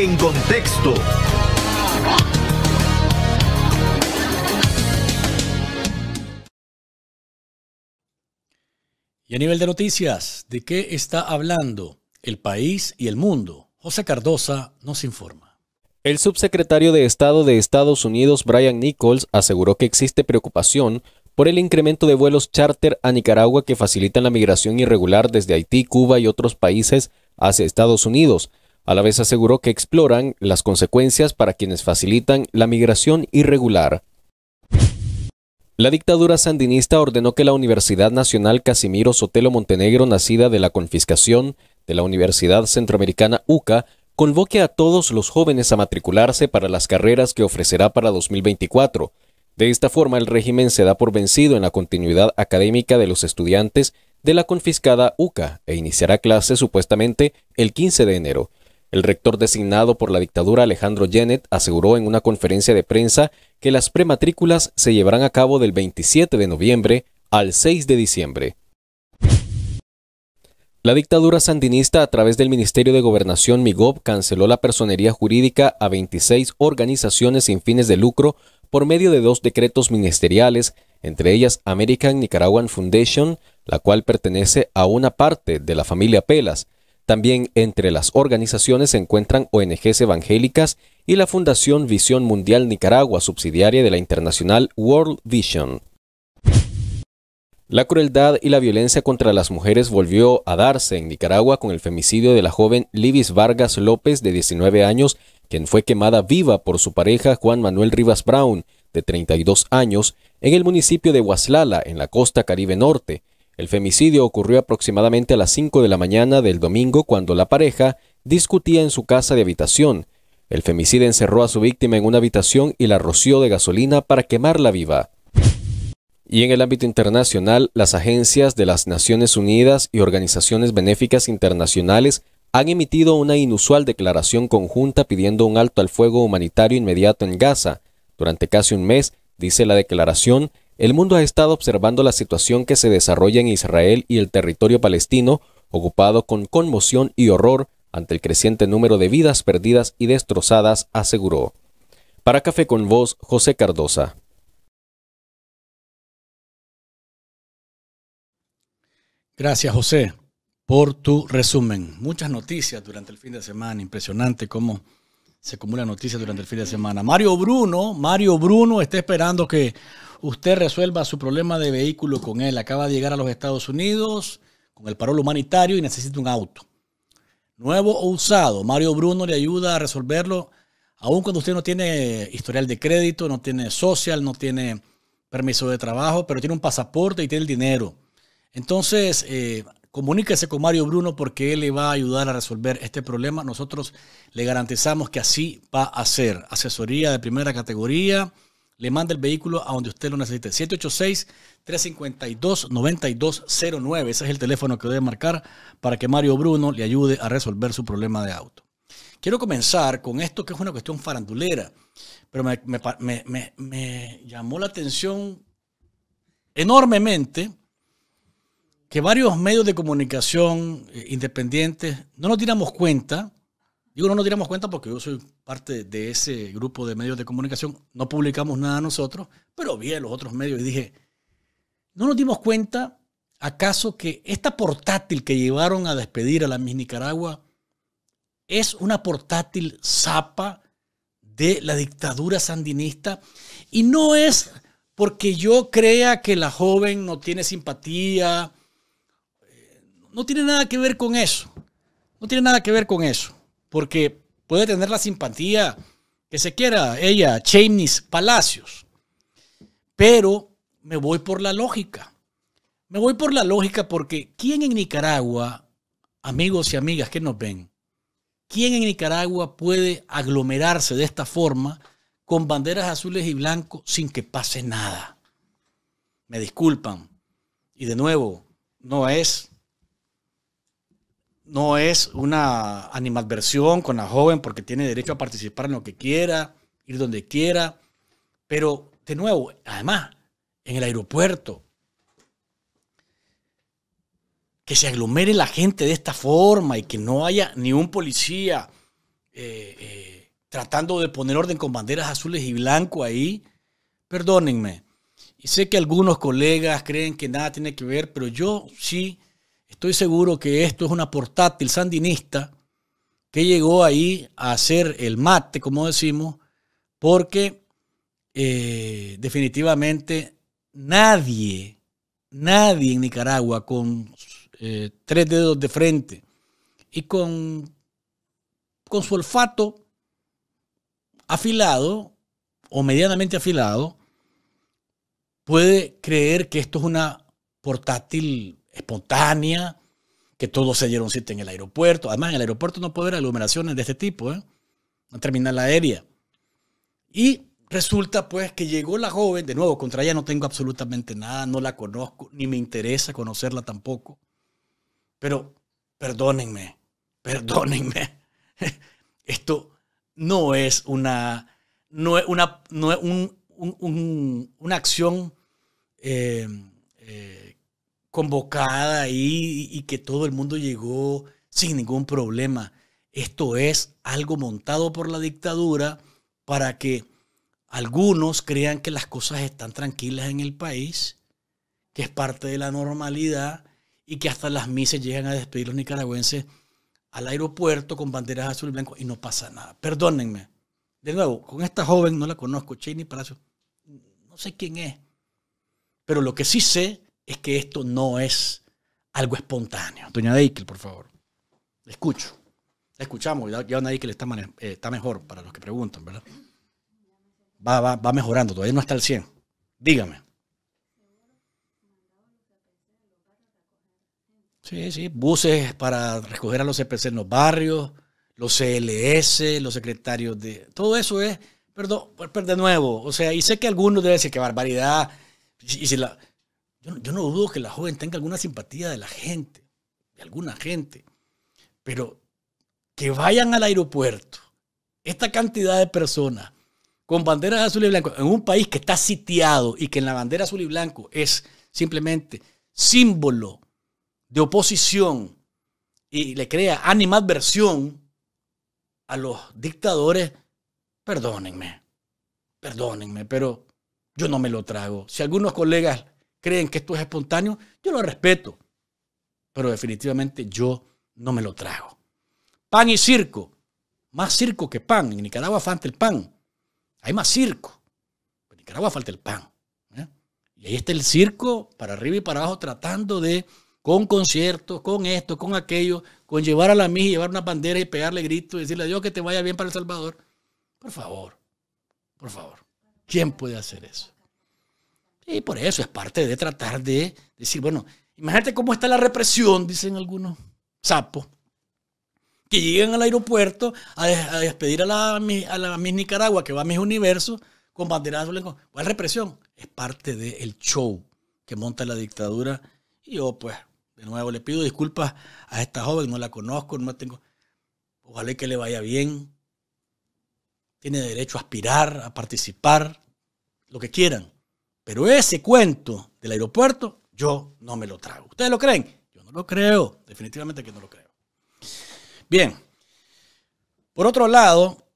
En contexto. Y a nivel de noticias, ¿de qué está hablando el país y el mundo? José Cardosa nos informa. El subsecretario de Estado de Estados Unidos, Brian Nichols, aseguró que existe preocupación por el incremento de vuelos charter a Nicaragua que facilitan la migración irregular desde Haití, Cuba y otros países hacia Estados Unidos, a la vez aseguró que exploran las consecuencias para quienes facilitan la migración irregular. La dictadura sandinista ordenó que la Universidad Nacional Casimiro Sotelo Montenegro, nacida de la confiscación de la Universidad Centroamericana UCA, convoque a todos los jóvenes a matricularse para las carreras que ofrecerá para 2024. De esta forma, el régimen se da por vencido en la continuidad académica de los estudiantes de la confiscada UCA e iniciará clases supuestamente el 15 de enero. El rector designado por la dictadura Alejandro Genet aseguró en una conferencia de prensa que las prematrículas se llevarán a cabo del 27 de noviembre al 6 de diciembre. La dictadura sandinista a través del Ministerio de Gobernación MIGOB canceló la personería jurídica a 26 organizaciones sin fines de lucro por medio de dos decretos ministeriales, entre ellas American Nicaraguan Foundation, la cual pertenece a una parte de la familia Pelas, también entre las organizaciones se encuentran ONGs evangélicas y la Fundación Visión Mundial Nicaragua, subsidiaria de la internacional World Vision. La crueldad y la violencia contra las mujeres volvió a darse en Nicaragua con el femicidio de la joven Livis Vargas López, de 19 años, quien fue quemada viva por su pareja Juan Manuel Rivas Brown, de 32 años, en el municipio de Huaslala, en la costa Caribe Norte, el femicidio ocurrió aproximadamente a las 5 de la mañana del domingo cuando la pareja discutía en su casa de habitación. El femicida encerró a su víctima en una habitación y la roció de gasolina para quemarla viva. Y en el ámbito internacional, las agencias de las Naciones Unidas y organizaciones benéficas internacionales han emitido una inusual declaración conjunta pidiendo un alto al fuego humanitario inmediato en Gaza. Durante casi un mes, dice la declaración, el mundo ha estado observando la situación que se desarrolla en Israel y el territorio palestino, ocupado con conmoción y horror ante el creciente número de vidas perdidas y destrozadas, aseguró. Para Café con vos, José Cardosa. Gracias, José, por tu resumen. Muchas noticias durante el fin de semana. Impresionante cómo se acumulan noticias durante el fin de semana. Mario Bruno, Mario Bruno está esperando que usted resuelva su problema de vehículo con él. Acaba de llegar a los Estados Unidos con el parol humanitario y necesita un auto. Nuevo o usado, Mario Bruno le ayuda a resolverlo, aun cuando usted no tiene historial de crédito, no tiene social, no tiene permiso de trabajo, pero tiene un pasaporte y tiene el dinero. Entonces, eh, comuníquese con Mario Bruno porque él le va a ayudar a resolver este problema. Nosotros le garantizamos que así va a ser. Asesoría de primera categoría le manda el vehículo a donde usted lo necesite. 786-352-9209. Ese es el teléfono que debe marcar para que Mario Bruno le ayude a resolver su problema de auto. Quiero comenzar con esto que es una cuestión farandulera, pero me, llamó la atención enormemente que varios medios de comunicación eh, independientes no nos diéramos cuenta y uno no nos diéramos cuenta porque yo soy parte de ese grupo de medios de comunicación. No publicamos nada nosotros, pero vi a los otros medios y dije, ¿no nos dimos cuenta acaso que esta portátil que llevaron a despedir a la Miss Nicaragua es una portátil zapa de la dictadura sandinista? Y no es porque yo crea que la joven no tiene simpatía, eh, no tiene nada que ver con eso. No tiene nada que ver con eso porque puede tener la simpatía que se quiera ella, Chainis Palacios. Pero me voy por la lógica. Me voy por la lógica porque ¿quién en Nicaragua, amigos y amigas que nos ven, quién en Nicaragua puede aglomerarse de esta forma con banderas azules y blancos sin que pase nada? Me disculpan. Y de nuevo, no es no es una animadversión con la joven porque tiene derecho a participar en lo que quiera, ir donde quiera. Pero, de nuevo, además, en el aeropuerto, que se aglomere la gente de esta forma y que no haya ni un policía eh, eh, tratando de poner orden con banderas azules y blancos ahí, perdónenme. Y sé que algunos colegas creen que nada tiene que ver, pero yo sí Estoy seguro que esto es una portátil sandinista que llegó ahí a hacer el mate, como decimos, porque eh, definitivamente nadie, nadie en Nicaragua con eh, tres dedos de frente y con, con su olfato afilado o medianamente afilado puede creer que esto es una portátil espontánea, que todos se dieron cita en el aeropuerto. Además, en el aeropuerto no puede haber aglomeraciones de este tipo, ¿eh? termina la aérea. Y resulta pues que llegó la joven, de nuevo, contra ella no tengo absolutamente nada, no la conozco, ni me interesa conocerla tampoco. Pero perdónenme, perdónenme. Esto no es una, no es una, no es una acción eh, eh convocada ahí y que todo el mundo llegó sin ningún problema. Esto es algo montado por la dictadura para que algunos crean que las cosas están tranquilas en el país, que es parte de la normalidad y que hasta las mises llegan a despedir los nicaragüenses al aeropuerto con banderas azul y blanco y no pasa nada. Perdónenme. De nuevo, con esta joven no la conozco, Cheney Palacio, no sé quién es. Pero lo que sí sé es que esto no es algo espontáneo. Doña Deikel, por favor. escucho. escuchamos. Ya, Doña Deikel eh, está, mejor para los que preguntan, ¿verdad? Va, va mejorando. Todavía no está al 100. Dígame. Sí, sí. Buses para recoger a los CPC en los barrios, los CLS, los secretarios de... Todo eso es... Perdón, de nuevo. O sea, y sé que algunos deben decir que barbaridad. Y si la yo, no dudo que la joven tenga alguna simpatía de la gente, de alguna gente, pero que vayan al aeropuerto esta cantidad de personas con banderas azul y blanco en un país que está sitiado y que en la bandera azul y blanco es simplemente símbolo de oposición y le crea animadversión a los dictadores, perdónenme, perdónenme, pero yo no me lo trago. Si algunos colegas creen que esto es espontáneo, yo lo respeto, pero definitivamente yo no me lo trago. Pan y circo, más circo que pan. En Nicaragua falta el pan, hay más circo, en Nicaragua falta el pan. ¿eh? Y ahí está el circo para arriba y para abajo tratando de, con conciertos, con esto, con aquello, con llevar a la mija y llevar una bandera y pegarle gritos y decirle a Dios que te vaya bien para El Salvador. Por favor, por favor, ¿quién puede hacer eso? Y por eso es parte de tratar de decir, bueno, imagínate cómo está la represión, dicen algunos sapos, que llegan al aeropuerto a, despedir a la, a Miss Nicaragua, que va a mis Universo, con banderas lengua. ¿Cuál represión? Es parte del show que monta la dictadura. Y yo, pues, de nuevo, le pido disculpas a esta joven, no la conozco, no tengo... Ojalá que le vaya bien. Tiene derecho a aspirar, a participar, lo que quieran pero ese cuento del aeropuerto, yo no me lo trago. ¿Ustedes lo creen? Yo no lo creo. Definitivamente que no lo creo. Bien. Por otro lado,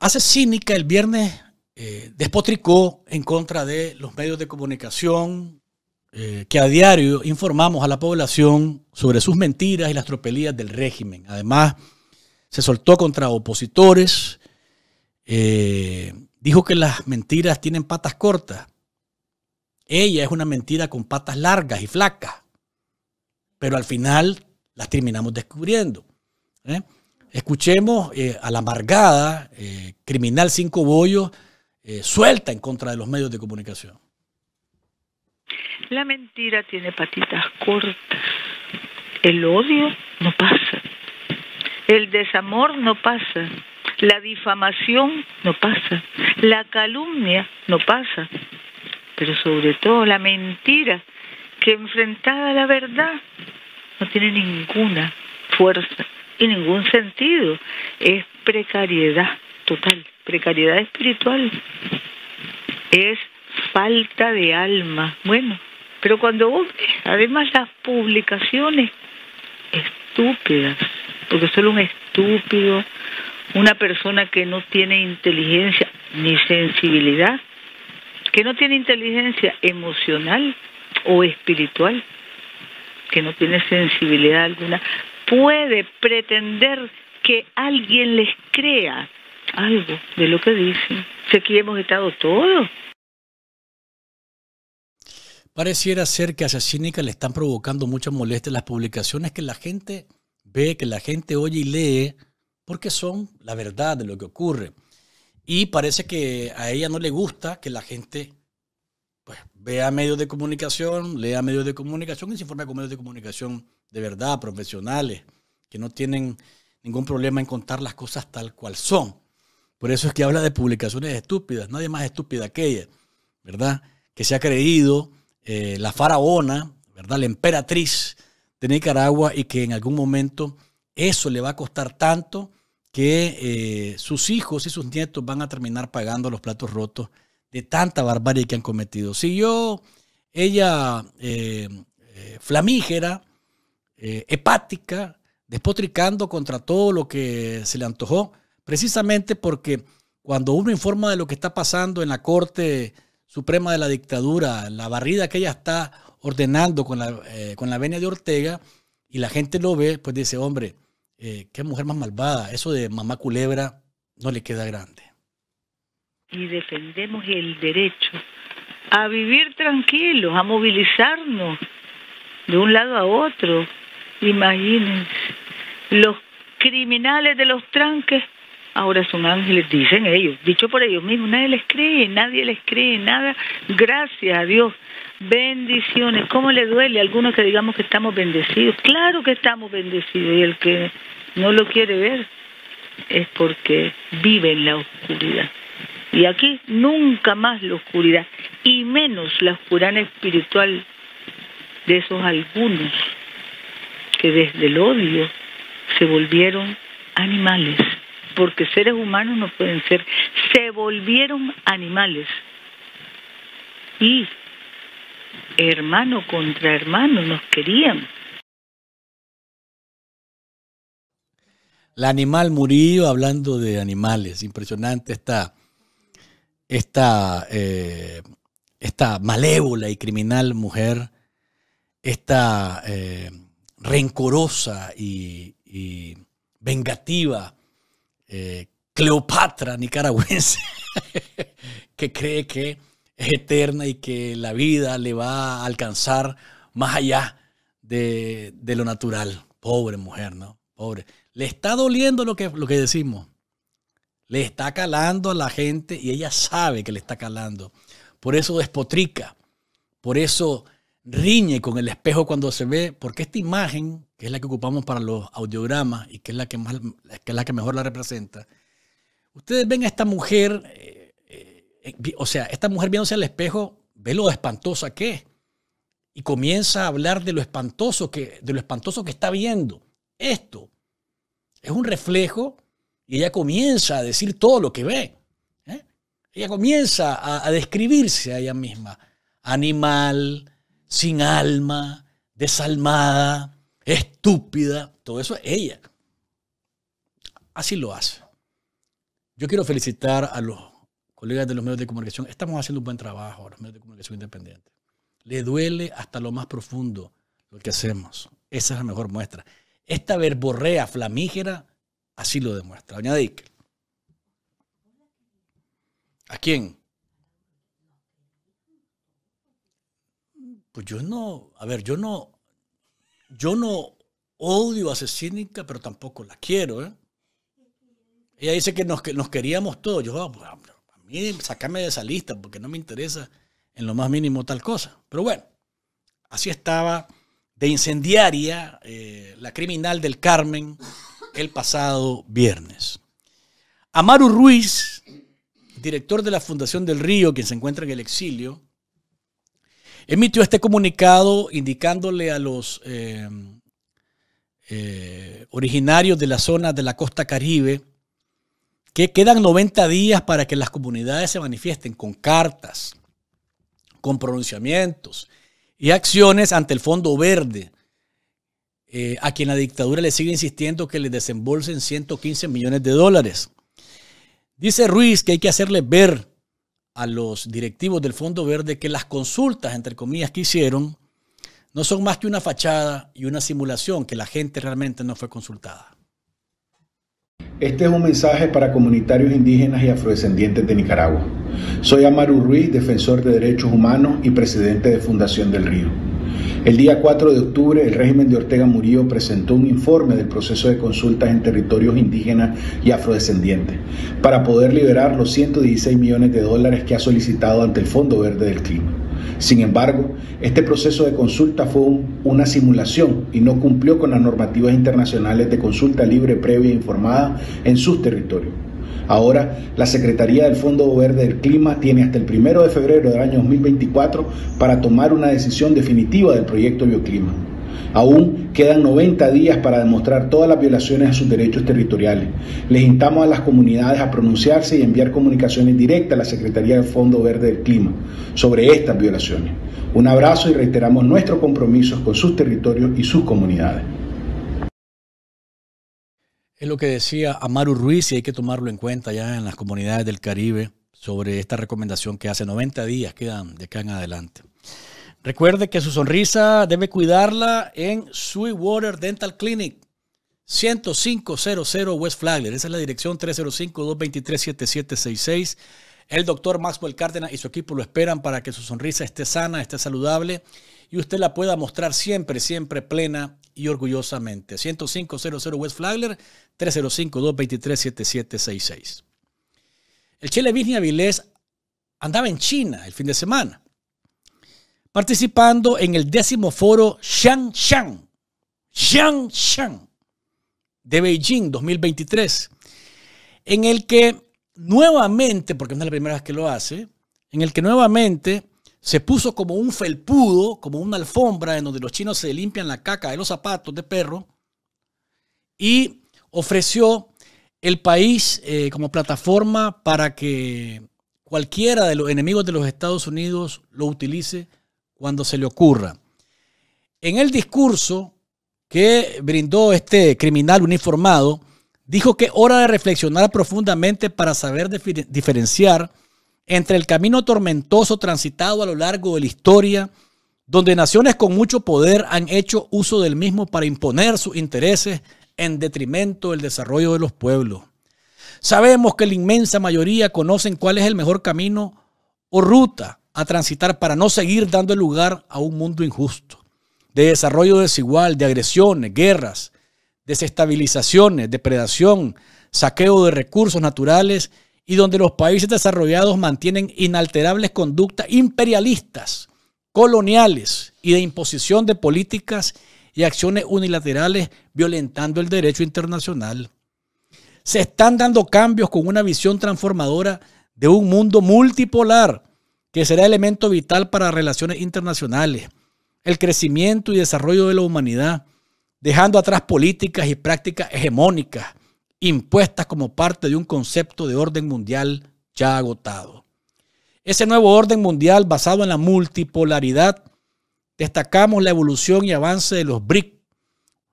hace cínica el viernes eh, despotricó en contra de los medios de comunicación eh, que a diario informamos a la población sobre sus mentiras y las tropelías del régimen. Además, se soltó contra opositores. Eh, Dijo que las mentiras tienen patas cortas. Ella es una mentira con patas largas y flacas. Pero al final las terminamos descubriendo. ¿eh? Escuchemos eh, a la amargada eh, criminal cinco bollos suelta en contra de los medios de comunicación. La mentira tiene patitas cortas. El odio no pasa. El desamor no pasa la difamación no pasa. La calumnia no pasa. Pero sobre todo la mentira, que enfrentada a la verdad no tiene ninguna fuerza y ningún sentido. Es precariedad total, precariedad espiritual. Es falta de alma. Bueno, pero cuando vos además las publicaciones estúpidas, porque solo un estúpido una persona que no tiene inteligencia ni sensibilidad, que no tiene inteligencia emocional o espiritual, que no tiene sensibilidad alguna, puede pretender que alguien les crea algo de lo que dicen. Si aquí hemos estado todos. Pareciera ser que a cínica le están provocando mucha molestia las publicaciones que la gente ve, que la gente oye y lee porque son la verdad de lo que ocurre. Y parece que a ella no le gusta que la gente pues, vea medios de comunicación, lea medios de comunicación y se informe con medios de comunicación de verdad, profesionales, que no tienen ningún problema en contar las cosas tal cual son. Por eso es que habla de publicaciones estúpidas, nadie más estúpida que ella, ¿verdad? Que se ha creído eh, la faraona, ¿verdad? La emperatriz de Nicaragua y que en algún momento eso le va a costar tanto que eh, sus hijos y sus nietos van a terminar pagando los platos rotos de tanta barbarie que han cometido. Siguió ella eh, eh, flamígera, hepática, despotricando contra todo lo que se le antojó, precisamente porque cuando uno informa de lo que está pasando en la Corte Suprema de la Dictadura, la barrida que ella está ordenando con la, con la venia de Ortega, y la gente lo ve, pues dice, hombre, eh, qué mujer más malvada. Eso de mamá culebra no le queda grande. Y defendemos el derecho a vivir tranquilos, a movilizarnos de un lado a otro. Imagínense, los criminales de los tranques ahora son ángeles, dicen ellos, dicho por ellos mismos, nadie les cree, nadie les cree nada, gracias a Dios. Bendiciones. ¿Cómo le duele a algunos que digamos que estamos bendecidos? Claro que estamos bendecidos y el que no lo quiere ver es porque vive en la oscuridad. Y aquí nunca más la oscuridad, y menos la oscuridad espiritual de esos algunos que desde el odio se volvieron animales, porque seres humanos no pueden ser, se volvieron animales. Y hermano contra hermano, nos querían. La animal murió hablando de animales, impresionante esta, esta, eh, esta malévola y criminal mujer, esta eh, rencorosa y, vengativa eh, Cleopatra nicaragüense, que cree que es eterna y que la vida le va a alcanzar más allá de, lo natural. Pobre mujer, ¿no? Pobre. Le está doliendo lo que, lo que decimos. Le está calando a la gente y ella sabe que le está calando. Por eso despotrica. Por eso riñe con el espejo cuando se ve, porque esta imagen, que es la que ocupamos para los audiogramas y que es la que, más, que, es la que mejor la representa, ustedes ven a esta mujer eh, eh, o sea, esta mujer viéndose al espejo ve lo espantosa que es y comienza a hablar de lo espantoso que, de lo espantoso que está viendo. Esto es un reflejo y ella comienza a decir todo lo que ve. ¿eh? Ella comienza a, a, describirse a ella misma. Animal, sin alma, desalmada, estúpida. Todo eso es ella. Así lo hace. Yo quiero felicitar a los colegas de los medios de comunicación, estamos haciendo un buen trabajo, los medios de comunicación independientes. Le duele hasta lo más profundo lo que hacemos. Esa es la mejor muestra. Esta verborrea flamígera así lo demuestra. Doña Dick. ¿A quién? Pues yo no, a ver, yo no, yo no odio a Cínica, pero tampoco la quiero. ¿eh? Ella dice que nos, nos queríamos todos. Yo, ah, pues, ah, Miren, sacarme de esa lista porque no me interesa en lo más mínimo tal cosa. Pero bueno, así estaba de incendiaria eh, la criminal del Carmen el pasado viernes. Amaru Ruiz, director de la Fundación del Río, quien se encuentra en el exilio, emitió este comunicado indicándole a los eh, eh, originarios de la zona de la costa caribe que quedan 90 días para que las comunidades se manifiesten con cartas, con pronunciamientos y acciones ante el Fondo Verde, eh, a quien la dictadura le sigue insistiendo que le desembolsen 115 millones de dólares. Dice Ruiz que hay que hacerle ver a los directivos del Fondo Verde que las consultas, entre comillas, que hicieron no son más que una fachada y una simulación, que la gente realmente no fue consultada. Este es un mensaje para comunitarios indígenas y afrodescendientes de Nicaragua. Soy Amaru Ruiz, defensor de derechos humanos y presidente de Fundación del Río. El día 4 de octubre, el régimen de Ortega Murillo presentó un informe del proceso de consultas en territorios indígenas y afrodescendientes para poder liberar los 116 millones de dólares que ha solicitado ante el Fondo Verde del Clima. Sin embargo, este proceso de consulta fue una simulación y no cumplió con las normativas internacionales de consulta libre, previa e informada en sus territorios. Ahora, la Secretaría del Fondo Verde del Clima tiene hasta el primero de febrero del año 2024 para tomar una decisión definitiva del proyecto Bioclima. Aún quedan 90 días para demostrar todas las violaciones a sus derechos territoriales. Les instamos a las comunidades a pronunciarse y enviar comunicaciones directas a la Secretaría del Fondo Verde del Clima sobre estas violaciones. Un abrazo y reiteramos nuestros compromisos con sus territorios y sus comunidades. Es lo que decía Amaru Ruiz y hay que tomarlo en cuenta ya en las comunidades del Caribe sobre esta recomendación que hace 90 días quedan de acá en adelante. Recuerde que su sonrisa debe cuidarla en Sweetwater Dental Clinic, 10500 West Flagler. Esa es la dirección 305-223-7766. El doctor Maxwell Cárdenas y su equipo lo esperan para que su sonrisa esté sana, esté saludable y usted la pueda mostrar siempre, siempre plena y orgullosamente. 10500 West Flagler, 305-223-7766. El Chile Virginia Avilés andaba en China el fin de semana participando en el décimo foro Xiang Shang, de Beijing 2023, en el que nuevamente, porque no es la primera vez que lo hace, en el que nuevamente se puso como un felpudo, como una alfombra en donde los chinos se limpian la caca de los zapatos de perro y ofreció el país eh, como plataforma para que cualquiera de los enemigos de los Estados Unidos lo utilice cuando se le ocurra. En el discurso que brindó este criminal uniformado, dijo que hora de reflexionar profundamente para saber diferenciar entre el camino tormentoso transitado a lo largo de la historia, donde naciones con mucho poder han hecho uso del mismo para imponer sus intereses en detrimento del desarrollo de los pueblos. Sabemos que la inmensa mayoría conocen cuál es el mejor camino o ruta a transitar para no seguir dando lugar a un mundo injusto, de desarrollo desigual, de agresiones, guerras, desestabilizaciones, depredación, saqueo de recursos naturales y donde los países desarrollados mantienen inalterables conductas imperialistas, coloniales y de imposición de políticas y acciones unilaterales violentando el derecho internacional. Se están dando cambios con una visión transformadora de un mundo multipolar que será elemento vital para relaciones internacionales, el crecimiento y desarrollo de la humanidad, dejando atrás políticas y prácticas hegemónicas impuestas como parte de un concepto de orden mundial ya agotado. Ese nuevo orden mundial basado en la multipolaridad, destacamos la evolución y avance de los BRIC,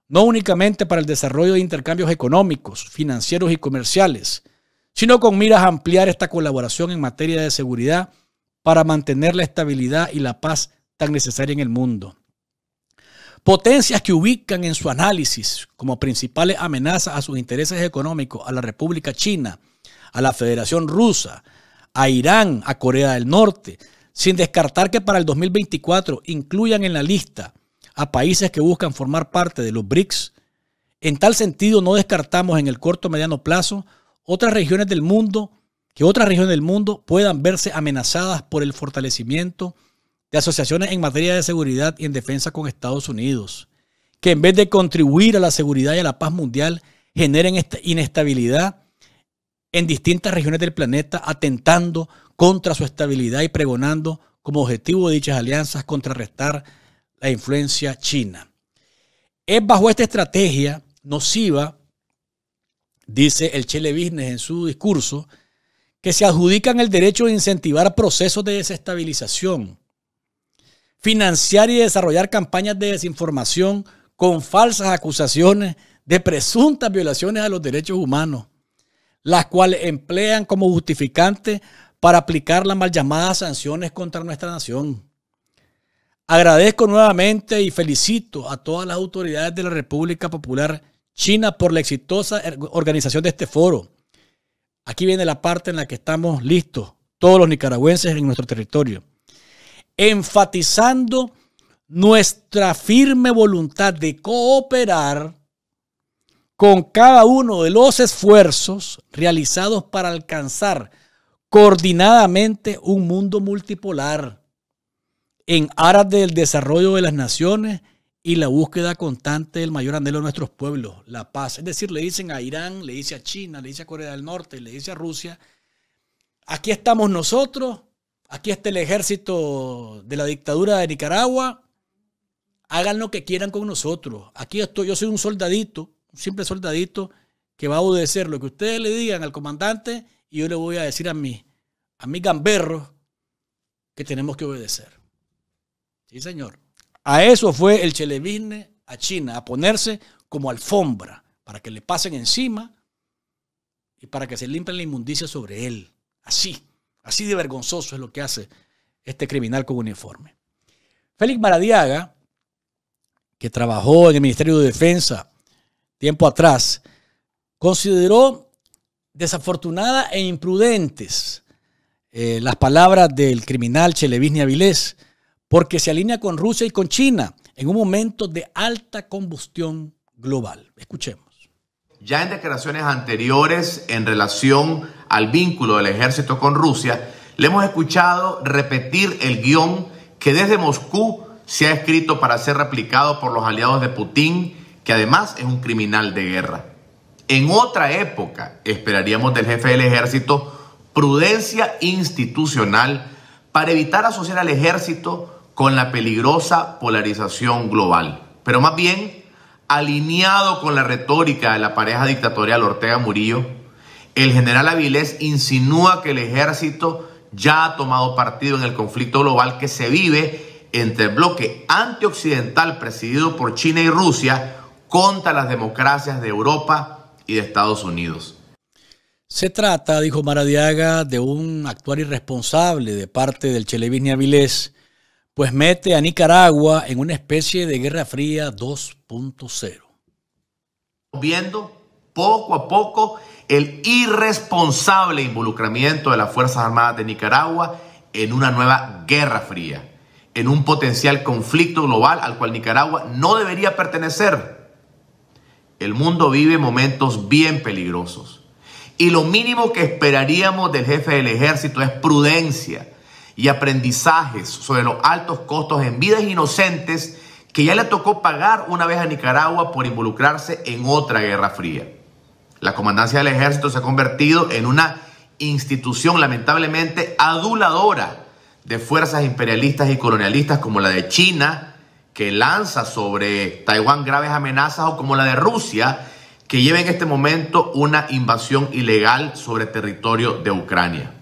no únicamente para el desarrollo de intercambios económicos, financieros y comerciales, sino con miras a ampliar esta colaboración en materia de seguridad para mantener la estabilidad y la paz tan necesaria en el mundo. Potencias que ubican en su análisis como principales amenazas a sus intereses económicos a la República China, a la Federación Rusa, a Irán, a Corea del Norte, sin descartar que para el 2024 incluyan en la lista a países que buscan formar parte de los BRICS. En tal sentido, no descartamos en el corto o mediano plazo otras regiones del mundo que otras regiones del mundo puedan verse amenazadas por el fortalecimiento de asociaciones en materia de seguridad y en defensa con Estados Unidos, que en vez de contribuir a la seguridad y a la paz mundial, generen esta inestabilidad en distintas regiones del planeta, atentando contra su estabilidad y pregonando como objetivo de dichas alianzas contrarrestar la influencia china. Es bajo esta estrategia nociva, dice el Chile Business en su discurso, que se adjudican el derecho de incentivar procesos de desestabilización, financiar y desarrollar campañas de desinformación con falsas acusaciones de presuntas violaciones a los derechos humanos, las cuales emplean como justificante para aplicar las mal llamadas sanciones contra nuestra nación. Agradezco nuevamente y felicito a todas las autoridades de la República Popular China por la exitosa er-, organización de este foro Aquí viene la parte en la que estamos listos, todos los nicaragüenses en nuestro territorio, enfatizando nuestra firme voluntad de cooperar con cada uno de los esfuerzos realizados para alcanzar coordinadamente un mundo multipolar en aras del desarrollo de las naciones y la búsqueda constante del mayor anhelo de nuestros pueblos, la paz. Es decir, le dicen a Irán, le dice a China, le dice a Corea del Norte, le dice a Rusia, aquí estamos nosotros, aquí está el ejército de la dictadura de Nicaragua, hagan lo que quieran con nosotros. Aquí estoy, yo soy un soldadito, un simple soldadito que va a obedecer lo que ustedes le digan al comandante y yo le voy a decir a mí, a mis gamberro que tenemos que obedecer. Sí, señor. A eso fue el Chelevisne a China, a ponerse como alfombra para que le pasen encima y para que se limpien la inmundicia sobre él. Así, así de vergonzoso es lo que hace este criminal con uniforme. Félix Maradiaga, que trabajó en el Ministerio de Defensa tiempo atrás, consideró desafortunada e imprudentes eh, las palabras del criminal Chelevisne Avilés, porque se alinea con Rusia y con China en un momento de alta combustión global. Escuchemos. Ya en declaraciones anteriores en relación al vínculo del ejército con Rusia, le hemos escuchado repetir el guión que desde Moscú se ha escrito para ser replicado por los aliados de Putin, que además es un criminal de guerra. En otra época esperaríamos del jefe del ejército prudencia institucional para evitar asociar al ejército con la peligrosa polarización global, pero más bien alineado con la retórica de la pareja dictatorial Ortega Murillo, el general Avilés insinúa que el ejército ya ha tomado partido en el conflicto global que se vive entre el bloque antioccidental presidido por China y Rusia contra las democracias de Europa y de Estados Unidos. Se trata, dijo Maradiaga, de un actuar irresponsable de parte del Chelevis Avilés pues mete a Nicaragua en una especie de Guerra Fría 2.0. Viendo poco a poco el irresponsable involucramiento de las Fuerzas Armadas de Nicaragua en una nueva Guerra Fría, en un potencial conflicto global al cual Nicaragua no debería pertenecer. El mundo vive momentos bien peligrosos y lo mínimo que esperaríamos del jefe del ejército es prudencia y aprendizajes sobre los altos costos en vidas inocentes que ya le tocó pagar una vez a Nicaragua por involucrarse en otra guerra fría. La comandancia del ejército se ha convertido en una institución lamentablemente aduladora de fuerzas imperialistas y colonialistas como la de China, que lanza sobre Taiwán graves amenazas, o como la de Rusia, que lleva en este momento una invasión ilegal sobre territorio de Ucrania.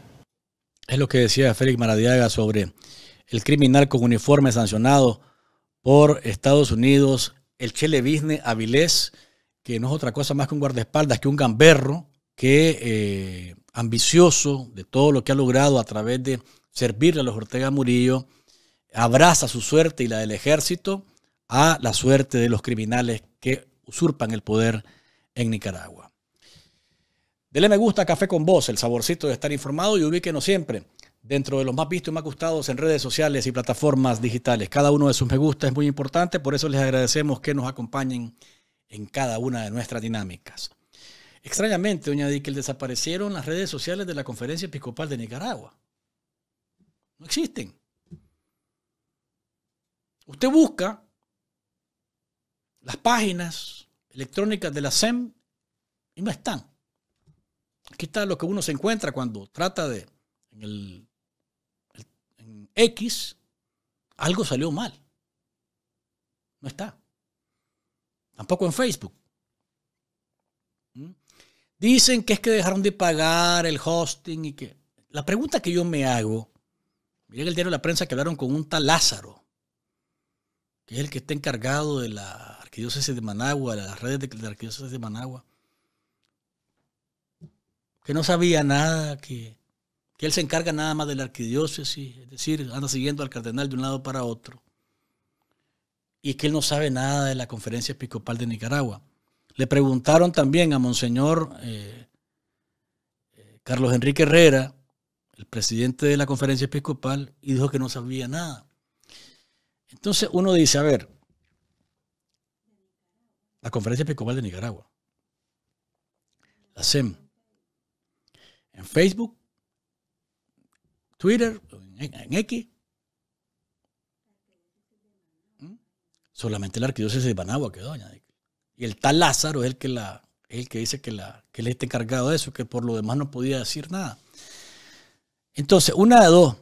Es lo que decía Félix Maradiaga sobre el criminal con uniforme sancionado por Estados Unidos, el Chelevisne Avilés, que no es otra cosa más que un guardaespaldas, que un gamberro, que eh, ambicioso de todo lo que ha logrado a través de servirle a los Ortega Murillo, abraza su suerte y la del ejército a la suerte de los criminales que usurpan el poder en Nicaragua. Dele me gusta a Café con Vos, el saborcito de estar informado y ubíquenos siempre dentro de los más vistos y más gustados en redes sociales y plataformas digitales. Cada uno de sus me gusta es muy importante, por eso les agradecemos que nos acompañen en cada una de nuestras dinámicas. Extrañamente, doña que desaparecieron las redes sociales de la Conferencia Episcopal de Nicaragua. No existen. Usted busca las páginas electrónicas de la SEM y no están. Aquí está lo que uno se encuentra cuando trata de, en, el, X, algo salió mal. No está. Tampoco en Facebook. ¿Mm? Dicen que es que dejaron de pagar el hosting y que... La pregunta que yo me hago, miren el diario de la prensa que hablaron con un tal Lázaro, que es el que está encargado de la arquidiócesis de Managua, de las redes de la arquidiócesis de Managua que no sabía nada, que, él se encarga nada más de la arquidiócesis, es decir, anda siguiendo al cardenal de un lado para otro, y que él no sabe nada de la conferencia episcopal de Nicaragua. Le preguntaron también a Monseñor eh, eh, Carlos Enrique Herrera, el presidente de la conferencia episcopal, y dijo que no sabía nada. Entonces uno dice, a ver, la conferencia episcopal de Nicaragua, la SEM, en Facebook, Twitter, en, X. ¿Mm? Solamente la arquidiócesis de Managua quedó Y el tal Lázaro es el que, la, es el que dice que, la, que él está encargado de eso, que por lo demás no podía decir nada. Entonces, una de dos.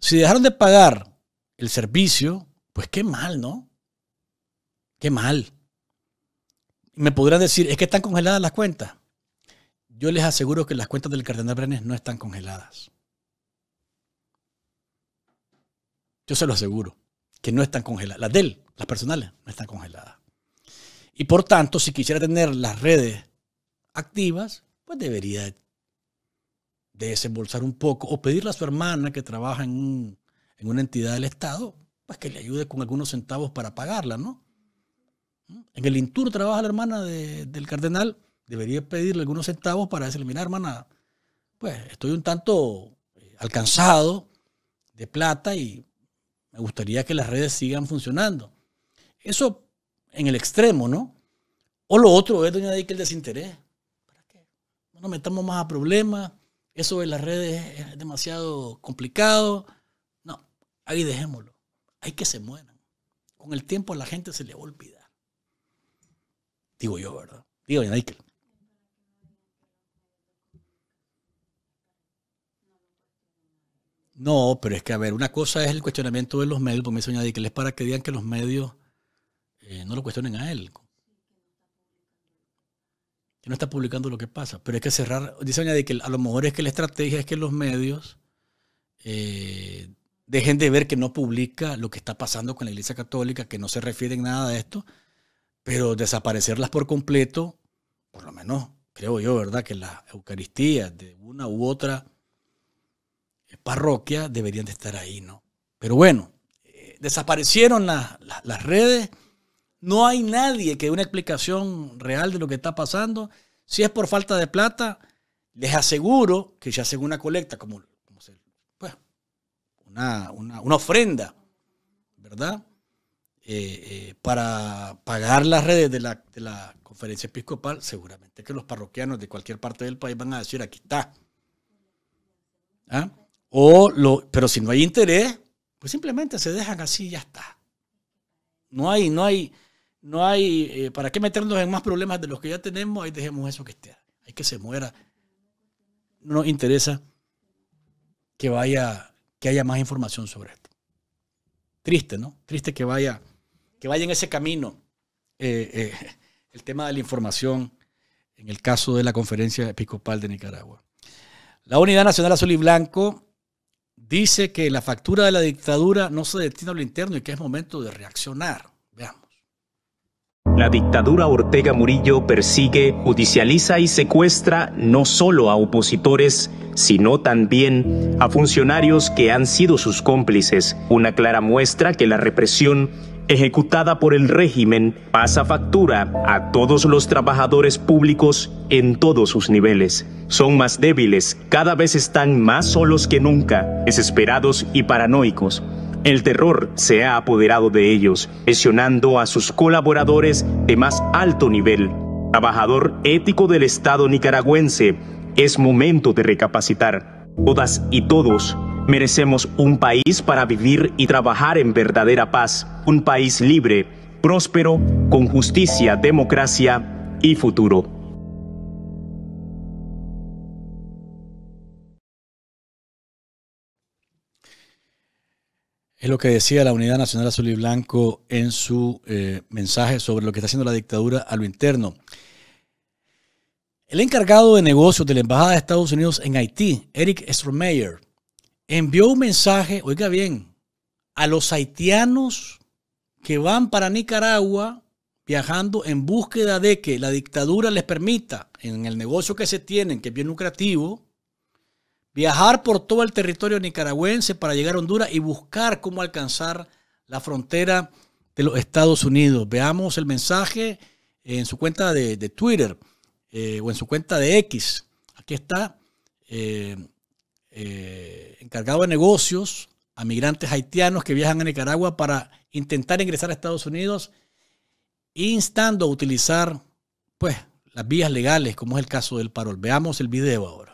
Si dejaron de pagar el servicio, pues qué mal, ¿no? Qué mal. Me podrían decir, es que están congeladas las cuentas. Yo les aseguro que las cuentas del cardenal Brenes no están congeladas. Yo se lo aseguro, que no están congeladas. Las de él, las personales, no están congeladas. Y por tanto, si quisiera tener las redes activas, pues debería desembolsar un poco o pedirle a su hermana que trabaja en, una entidad del Estado, pues que le ayude con algunos centavos para pagarla, ¿no? En el Intur trabaja la hermana del cardenal debería pedirle algunos centavos para decirle, mira hermana, pues estoy un tanto eh, alcanzado de plata y me gustaría que las redes sigan funcionando. Eso en el extremo, ¿no? O lo otro es, doña Dick, el desinterés. ¿Para qué? No nos metamos más a problemas. Eso de las redes es demasiado complicado. No, ahí dejémoslo. Hay que se mueran. Con el tiempo a la gente se le va a olvidar. Digo yo, ¿verdad? Digo, doña que... No, pero es que, a ver, una cosa es el cuestionamiento de los medios, porque me dicen, que es para que digan que los medios eh, no lo cuestionen a él. Que no está publicando lo que pasa. Pero es que cerrar, dice Doña que a lo mejor es que la estrategia es que los medios eh, dejen de ver que no publica lo que está pasando con la Iglesia Católica, que no se refieren nada a esto, pero desaparecerlas por completo, por lo menos creo yo, ¿verdad? Que la Eucaristía de una u otra parroquia deberían de estar ahí, ¿no? Pero bueno, eh, desaparecieron las redes, no hay nadie que dé una explicación real de lo que está pasando. Si es por falta de plata, les aseguro que ya hacen una colecta, como, se, una, una, ofrenda, ¿verdad? Eh, eh, para pagar las redes de la, de la conferencia episcopal, seguramente que los parroquianos de cualquier parte del país van a decir, aquí está, o lo, pero si no hay interés, pues simplemente se dejan así y ya está. No hay, no hay, no hay, eh, ¿para qué meternos en más problemas de los que ya tenemos? Ahí dejemos eso que esté. Hay que se muera. No nos interesa que vaya, que haya más información sobre esto. Triste, ¿no? Triste que vaya, que vaya en ese camino eh, eh, el tema de la información en el caso de la Conferencia Episcopal de Nicaragua. La Unidad Nacional Azul y Blanco dice que la factura de la dictadura no se detiene a lo interno y que es momento de reaccionar. Veamos. La dictadura Ortega Murillo persigue, judicializa y secuestra no solo a opositores, sino también a funcionarios que han sido sus cómplices, una clara muestra que la represión ejecutada por el régimen, pasa factura a todos los trabajadores públicos en todos sus niveles. Son más débiles, cada vez están más solos que nunca, desesperados y paranoicos. El terror se ha apoderado de ellos, presionando a sus colaboradores de más alto nivel. Trabajador ético del Estado nicaragüense, es momento de recapacitar. Todas y todos Merecemos un país para vivir y trabajar en verdadera paz, un país libre, próspero, con justicia, democracia y futuro. Es lo que decía la Unidad Nacional Azul y Blanco en su eh, mensaje sobre lo que está haciendo la dictadura a lo interno. El encargado de negocios de la Embajada de Estados Unidos en Haití, Eric Stromeyer, envió un mensaje, oiga bien, a los haitianos que van para Nicaragua viajando en búsqueda de que la dictadura les permita, en el negocio que se tienen, que es bien lucrativo, viajar por todo el territorio nicaragüense para llegar a Honduras y buscar cómo alcanzar la frontera de los Estados Unidos. Veamos el mensaje en su cuenta de, Twitter eh, o en su cuenta de X. Aquí está. Eh, eh, encargado de negocios a migrantes haitianos que viajan a Nicaragua para intentar ingresar a Estados Unidos, instando a utilizar pues, las vías legales, como es el caso del parol. Veamos el video ahora.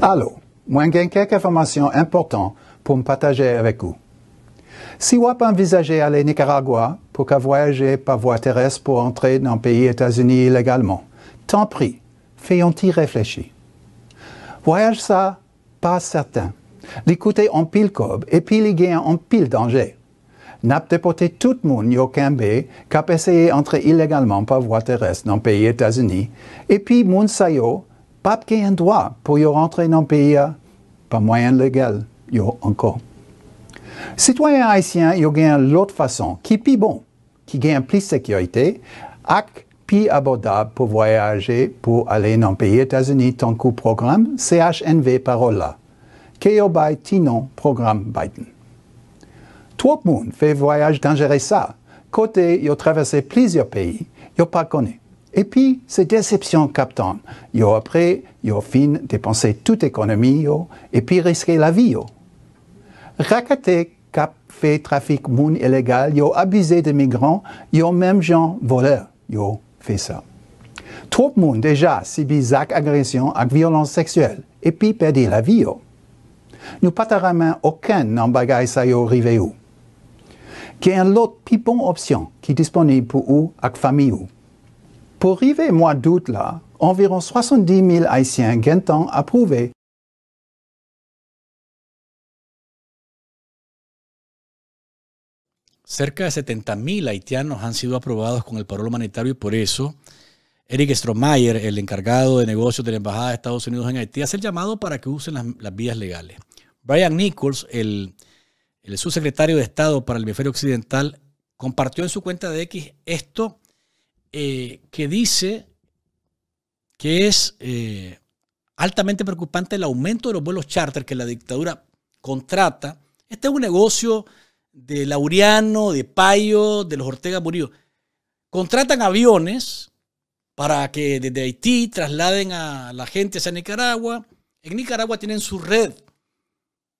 Allô, moi, j'ai quelques importantes pour me partager avec Si pas envisagé aller au Nicaragua, pourquoi voyager par voie terrestre pour entrer dans le pays États-Unis illégalement Tant pis, faites y réfléchir. Voyage ça, pas certain. L'écouter en pile cob et puis les en pile danger. N'a déporté tout le monde au a qu'a essayé d'entrer illégalement par voie terrestre dans le pays États-Unis et puis moun sayo, pas un droit pour y rentrer dans le pays par moyen légal, yo encore. Citoyens haïtiens, you gagnent l'autre façon, qui est plus bon, qui gagne plus de sécurité, et plus abordable pour voyager, pour aller dans le pays États-Unis, tant que programme CHNV Parola. est by Tinon, programme Biden. trois personnes monde fait voyage dangereux ça. Côté, ils ont traversé plusieurs pays, ils connaissent pas Et puis, c'est déception captante. Ils après, ils ont fin dépenser toute économie, et puis risquer la vie racketté, cap fait trafic moun illégal, ils abusé des migrants, ils même gens voleurs, ils fait ça. Trop de monde déjà subit des agressions et violences sexuelles et puis perdu la vie. Nous pas aucun dans bagage ça y arrivé où. Qu'il y a une autre plus option qui est disponible pour vous et famille. Ou. Pour arriver mois d'août là, environ 70 000 Haïtiens ont approuvé Cerca de 70.000 haitianos han sido aprobados con el parol humanitario y por eso Eric Stromayer, el encargado de negocios de la Embajada de Estados Unidos en Haití, hace el llamado para que usen las, vías legales. Brian Nichols, el, subsecretario de Estado para el hemisferio occidental, compartió en su cuenta de X esto eh, que dice que es eh, altamente preocupante el aumento de los vuelos charter que la dictadura contrata. Este es un negocio de Laureano, de Payo, de los Ortega Murillo. Contratan aviones para que desde Haití trasladen a la gente hacia Nicaragua. En Nicaragua tienen su red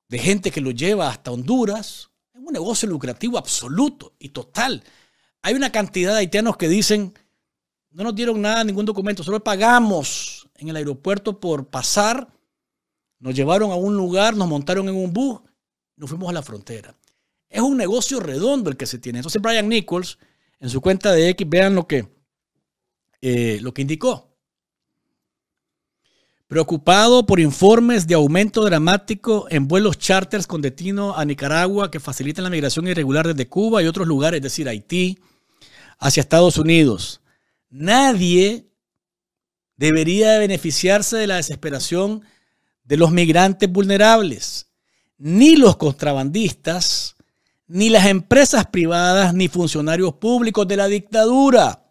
de gente que lo lleva hasta Honduras. Es un negocio lucrativo absoluto y total. Hay una cantidad de haitianos que dicen, no nos dieron nada, ningún documento, solo pagamos en el aeropuerto por pasar, nos llevaron a un lugar, nos montaron en un bus, nos fuimos a la frontera. Es un negocio redondo el que se tiene. Entonces Brian Nichols, en su cuenta de X, vean lo que, eh, lo que indicó. Preocupado por informes de aumento dramático en vuelos charters con destino a Nicaragua que facilitan la migración irregular desde Cuba y otros lugares, es decir, Haití, hacia Estados Unidos. Nadie debería beneficiarse de la desesperación de los migrantes vulnerables, ni los contrabandistas, ni las empresas privadas, ni funcionarios públicos de la dictadura,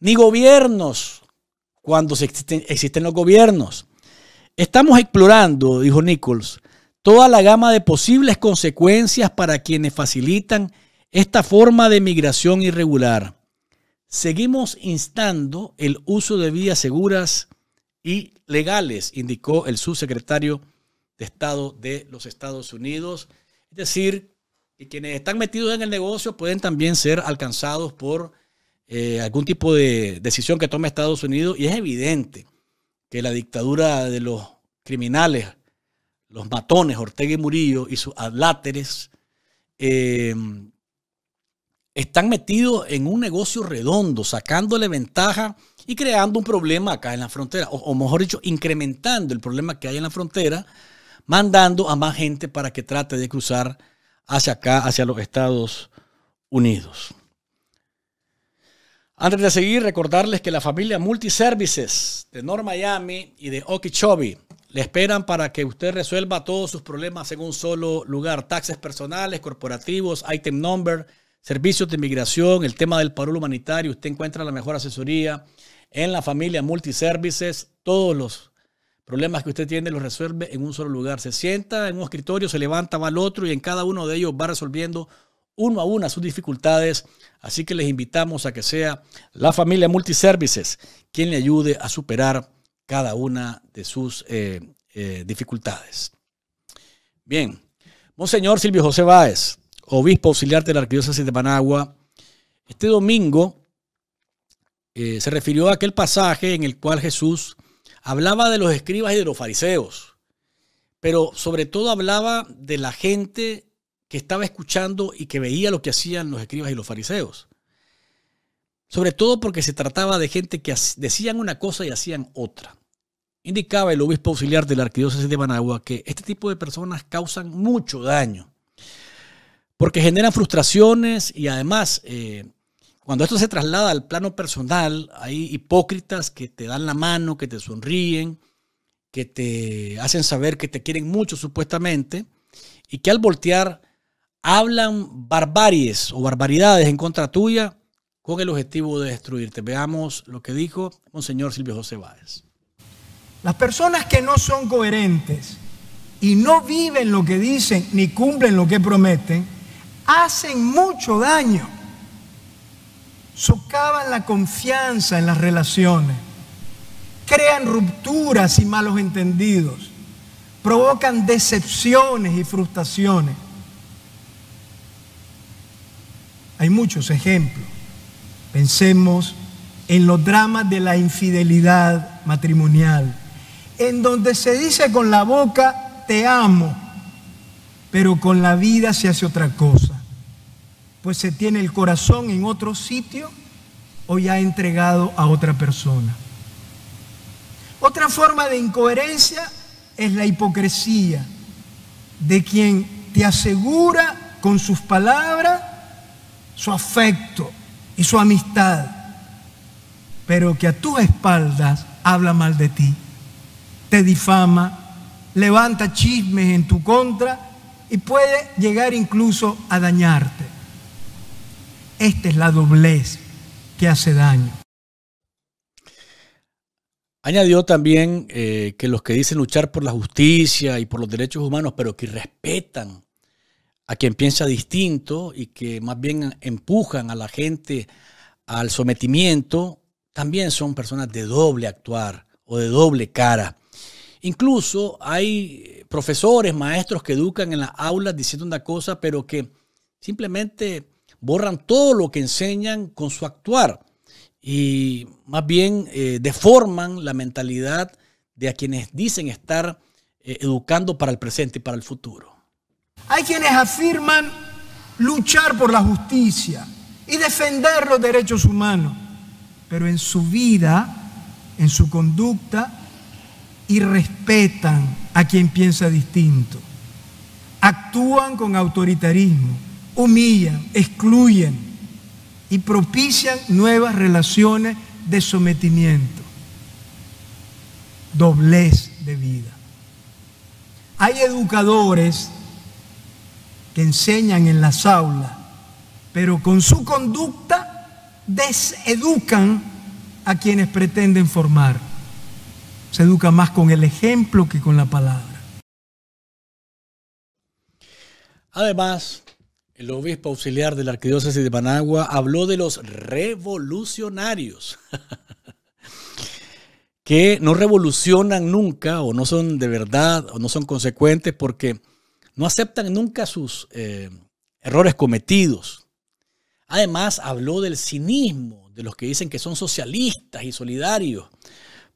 ni gobiernos, cuando existen, existen los gobiernos. Estamos explorando, dijo Nichols, toda la gama de posibles consecuencias para quienes facilitan esta forma de migración irregular. Seguimos instando el uso de vías seguras y legales, indicó el subsecretario de Estado de los Estados Unidos. Es decir, y quienes están metidos en el negocio pueden también ser alcanzados por eh, algún tipo de decisión que tome Estados Unidos. Y es evidente que la dictadura de los criminales, los matones Ortega y Murillo y sus adláteres, eh, están metidos en un negocio redondo, sacándole ventaja y creando un problema acá en la frontera, o, o, mejor dicho, incrementando el problema que hay en la frontera, mandando a más gente para que trate de cruzar hacia acá, hacia los Estados Unidos. Antes de seguir, recordarles que la familia Multiservices de North Miami y de Okeechobee le esperan para que usted resuelva todos sus problemas en un solo lugar. Taxes personales, corporativos, item number, servicios de inmigración, el tema del paro humanitario. Usted encuentra la mejor asesoría en la familia Multiservices. Todos los problemas que usted tiene los resuelve en un solo lugar. Se sienta en un escritorio, se levanta, va al otro y en cada uno de ellos va resolviendo uno a una sus dificultades. Así que les invitamos a que sea la familia Multiservices quien le ayude a superar cada una de sus eh, eh, dificultades. Bien, Monseñor Silvio José Báez, obispo auxiliar de la Arquidiócesis de Managua, este domingo eh, se refirió a aquel pasaje en el cual Jesús Hablaba de los escribas y de los fariseos, pero sobre todo hablaba de la gente que estaba escuchando y que veía lo que hacían los escribas y los fariseos. Sobre todo porque se trataba de gente que decían una cosa y hacían otra. Indicaba el obispo auxiliar de la arquidiócesis de Managua que este tipo de personas causan mucho daño, porque generan frustraciones y además eh, cuando esto se traslada al plano personal, hay hipócritas que te dan la mano, que te sonríen, que te hacen saber que te quieren mucho supuestamente, y que al voltear hablan barbaries o barbaridades en contra tuya con el objetivo de destruirte. Veamos lo que dijo Monseñor Silvio José Báez. Las personas que no son coherentes y no viven lo que dicen ni cumplen lo que prometen, hacen mucho daño socavan la confianza en las relaciones, crean rupturas y malos entendidos, provocan decepciones y frustraciones. Hay muchos ejemplos. Pensemos en los dramas de la infidelidad matrimonial, en donde se dice con la boca, te amo, pero con la vida se hace otra cosa pues se tiene el corazón en otro sitio o ya entregado a otra persona. Otra forma de incoherencia es la hipocresía de quien te asegura con sus palabras su afecto y su amistad, pero que a tus espaldas habla mal de ti, te difama, levanta chismes en tu contra y puede llegar incluso a dañarte. Esta es la doblez que hace daño. Añadió también eh, que los que dicen luchar por la justicia y por los derechos humanos, pero que respetan a quien piensa distinto y que más bien empujan a la gente al sometimiento, también son personas de doble actuar o de doble cara. Incluso hay profesores, maestros que educan en las aulas diciendo una cosa, pero que simplemente borran todo lo que enseñan con su actuar y más bien eh, deforman la mentalidad de a quienes dicen estar eh, educando para el presente y para el futuro. Hay quienes afirman luchar por la justicia y defender los derechos humanos, pero en su vida, en su conducta, irrespetan a quien piensa distinto, actúan con autoritarismo humillan, excluyen y propician nuevas relaciones de sometimiento, doblez de vida. Hay educadores que enseñan en las aulas, pero con su conducta deseducan a quienes pretenden formar. Se educa más con el ejemplo que con la palabra. Además, el obispo auxiliar de la arquidiócesis de Managua habló de los revolucionarios, que no revolucionan nunca o no son de verdad o no son consecuentes porque no aceptan nunca sus eh, errores cometidos. Además, habló del cinismo de los que dicen que son socialistas y solidarios,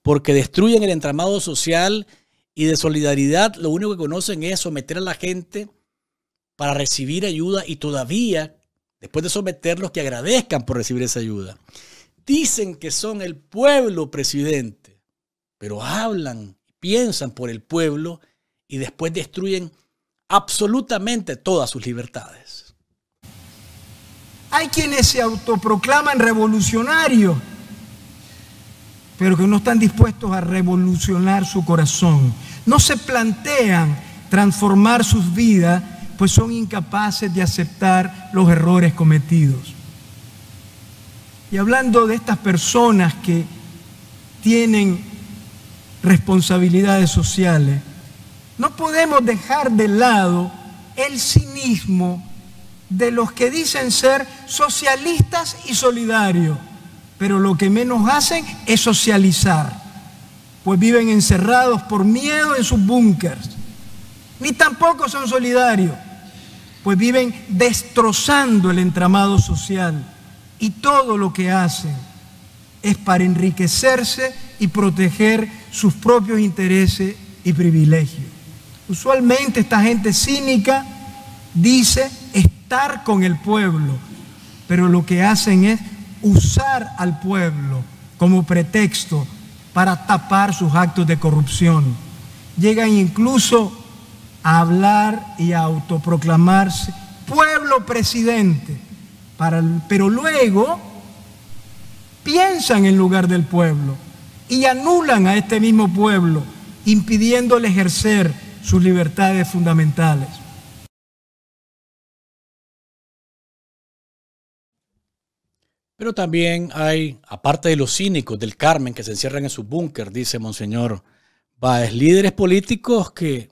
porque destruyen el entramado social y de solidaridad lo único que conocen es someter a la gente para recibir ayuda y todavía, después de someterlos, que agradezcan por recibir esa ayuda. Dicen que son el pueblo presidente, pero hablan, piensan por el pueblo y después destruyen absolutamente todas sus libertades. Hay quienes se autoproclaman revolucionarios, pero que no están dispuestos a revolucionar su corazón. No se plantean transformar sus vidas pues son incapaces de aceptar los errores cometidos. Y hablando de estas personas que tienen responsabilidades sociales, no podemos dejar de lado el cinismo de los que dicen ser socialistas y solidarios, pero lo que menos hacen es socializar, pues viven encerrados por miedo en sus búnkers, ni tampoco son solidarios pues viven destrozando el entramado social y todo lo que hacen es para enriquecerse y proteger sus propios intereses y privilegios. Usualmente esta gente cínica dice estar con el pueblo, pero lo que hacen es usar al pueblo como pretexto para tapar sus actos de corrupción. Llegan incluso hablar y autoproclamarse pueblo presidente, para pero luego piensan en lugar del pueblo y anulan a este mismo pueblo, impidiéndole ejercer sus libertades fundamentales. Pero también hay, aparte de los cínicos del Carmen que se encierran en su búnker, dice Monseñor Baez, líderes políticos que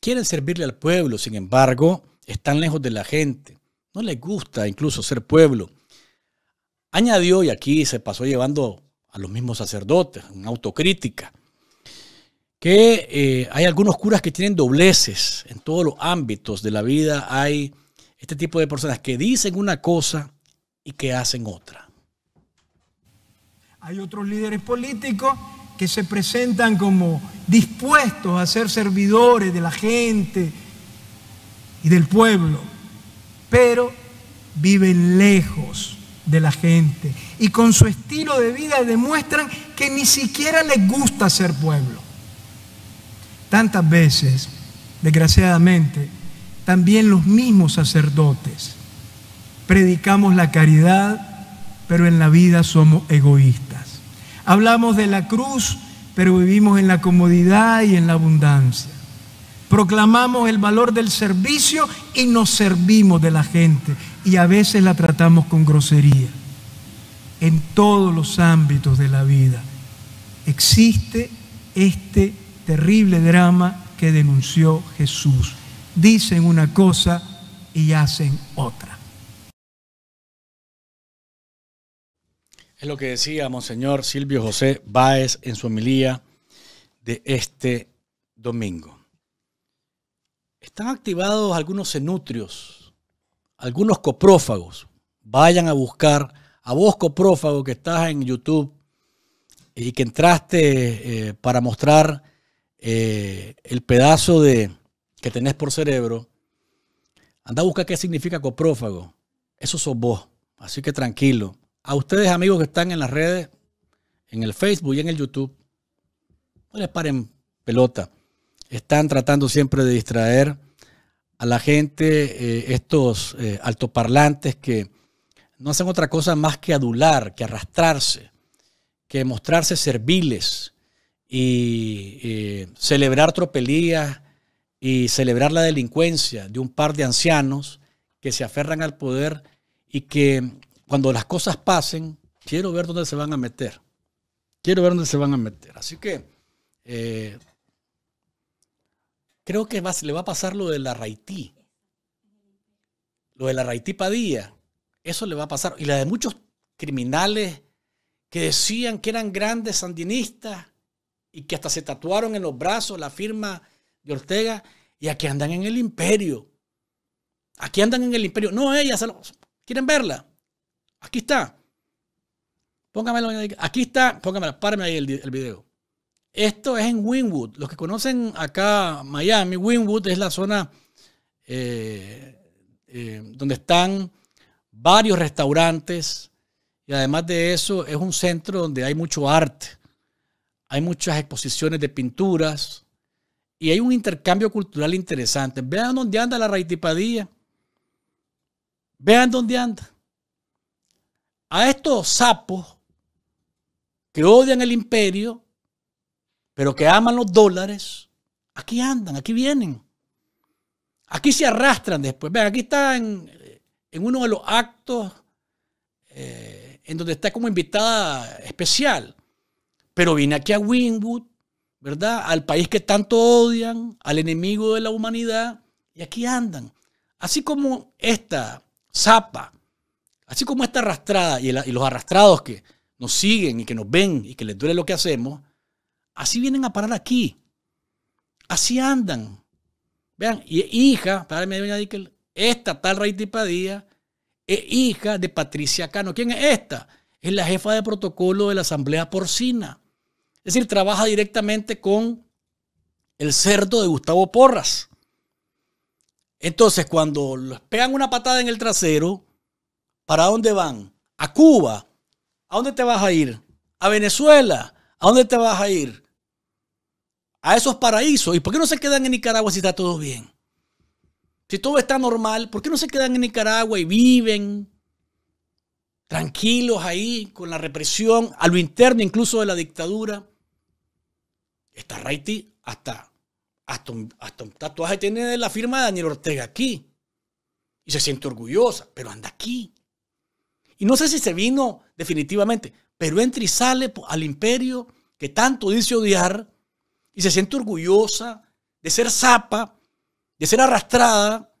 Quieren servirle al pueblo, sin embargo, están lejos de la gente. No les gusta incluso ser pueblo. Añadió, y aquí se pasó llevando a los mismos sacerdotes, en autocrítica, que eh, hay algunos curas que tienen dobleces en todos los ámbitos de la vida. Hay este tipo de personas que dicen una cosa y que hacen otra. Hay otros líderes políticos que se presentan como dispuestos a ser servidores de la gente y del pueblo, pero viven lejos de la gente y con su estilo de vida demuestran que ni siquiera les gusta ser pueblo. Tantas veces, desgraciadamente, también los mismos sacerdotes predicamos la caridad, pero en la vida somos egoístas. Hablamos de la cruz, pero vivimos en la comodidad y en la abundancia. Proclamamos el valor del servicio y nos servimos de la gente. Y a veces la tratamos con grosería. En todos los ámbitos de la vida existe este terrible drama que denunció Jesús. Dicen una cosa y hacen otra. Es lo que decía Monseñor Silvio José Báez en su homilía de este domingo. Están activados algunos cenutrios, algunos coprófagos. Vayan a buscar a vos, coprófago, que estás en YouTube y que entraste eh, para mostrar eh, el pedazo de, que tenés por cerebro. Anda a buscar qué significa coprófago. Eso sos vos. Así que tranquilo. A ustedes, amigos que están en las redes, en el Facebook y en el YouTube, no les paren pelota. Están tratando siempre de distraer a la gente eh, estos eh, altoparlantes que no hacen otra cosa más que adular, que arrastrarse, que mostrarse serviles y eh, celebrar tropelías y celebrar la delincuencia de un par de ancianos que se aferran al poder y que cuando las cosas pasen, quiero ver dónde se van a meter. Quiero ver dónde se van a meter. Así que eh, creo que le va a pasar lo de la Raití. Lo de la Raití Padilla. Eso le va a pasar. Y la de muchos criminales que decían que eran grandes sandinistas y que hasta se tatuaron en los brazos la firma de Ortega y aquí andan en el imperio. Aquí andan en el imperio. No, ellas quieren verla. Aquí está. Póngamelo, aquí está, póngamelo, párame ahí el, video. Esto es en Winwood. Los que conocen acá Miami, Winwood es la zona eh, eh, donde están varios restaurantes y además de eso es un centro donde hay mucho arte, hay muchas exposiciones de pinturas y hay un intercambio cultural interesante. Vean dónde anda la raitipadilla. Vean dónde anda a estos sapos que odian el imperio, pero que aman los dólares, aquí andan, aquí vienen. Aquí se arrastran después. Vean, aquí está en, uno de los actos eh, en donde está como invitada especial. Pero viene aquí a Winwood, ¿verdad? Al país que tanto odian, al enemigo de la humanidad, y aquí andan. Así como esta zapa Así como esta arrastrada y, los arrastrados que nos siguen y que nos ven y que les duele lo que hacemos, así vienen a parar aquí. Así andan. Vean, y hija, párame esta tal Raiti Padilla es hija de Patricia Cano. ¿Quién es esta? Es la jefa de protocolo de la Asamblea Porcina. Es decir, trabaja directamente con el cerdo de Gustavo Porras. Entonces, cuando les pegan una patada en el trasero, ¿Para dónde van? ¿A Cuba? ¿A dónde te vas a ir? ¿A Venezuela? ¿A dónde te vas a ir? A esos paraísos. ¿Y por qué no se quedan en Nicaragua si está todo bien? Si todo está normal, ¿por qué no se quedan en Nicaragua y viven tranquilos ahí con la represión, a lo interno incluso de la dictadura? Está Raiti, hasta, hasta, un, hasta un tatuaje tiene la firma de Daniel Ortega aquí. Y se siente orgullosa, pero anda aquí. Y no sé si se vino definitivamente, pero entra y sale al imperio que tanto dice odiar y se siente orgullosa de ser zapa, de ser arrastrada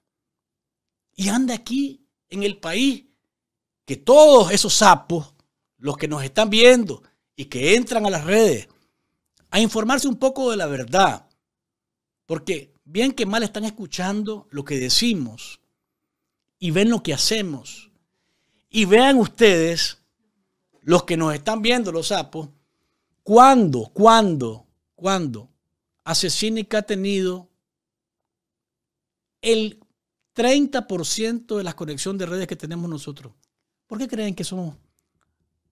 y anda aquí en el país que todos esos sapos, los que nos están viendo y que entran a las redes, a informarse un poco de la verdad, porque bien que mal están escuchando lo que decimos y ven lo que hacemos y vean ustedes, los que nos están viendo, los sapos, cuándo, cuándo, cuándo Asesínica ha tenido el 30% de la conexión de redes que tenemos nosotros. ¿Por qué creen que somos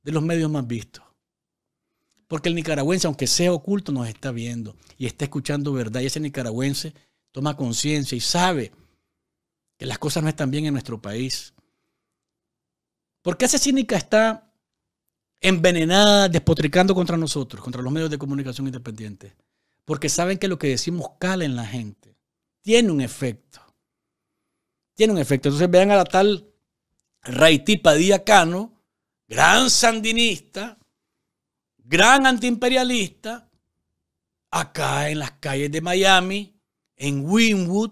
de los medios más vistos? Porque el nicaragüense, aunque sea oculto, nos está viendo y está escuchando verdad. Y ese nicaragüense toma conciencia y sabe que las cosas no están bien en nuestro país. ¿Por qué esa Cínica está envenenada, despotricando contra nosotros, contra los medios de comunicación independientes? Porque saben que lo que decimos cala en la gente. Tiene un efecto. Tiene un efecto. Entonces vean a la tal Raití Padilla gran sandinista, gran antiimperialista, acá en las calles de Miami, en Winwood,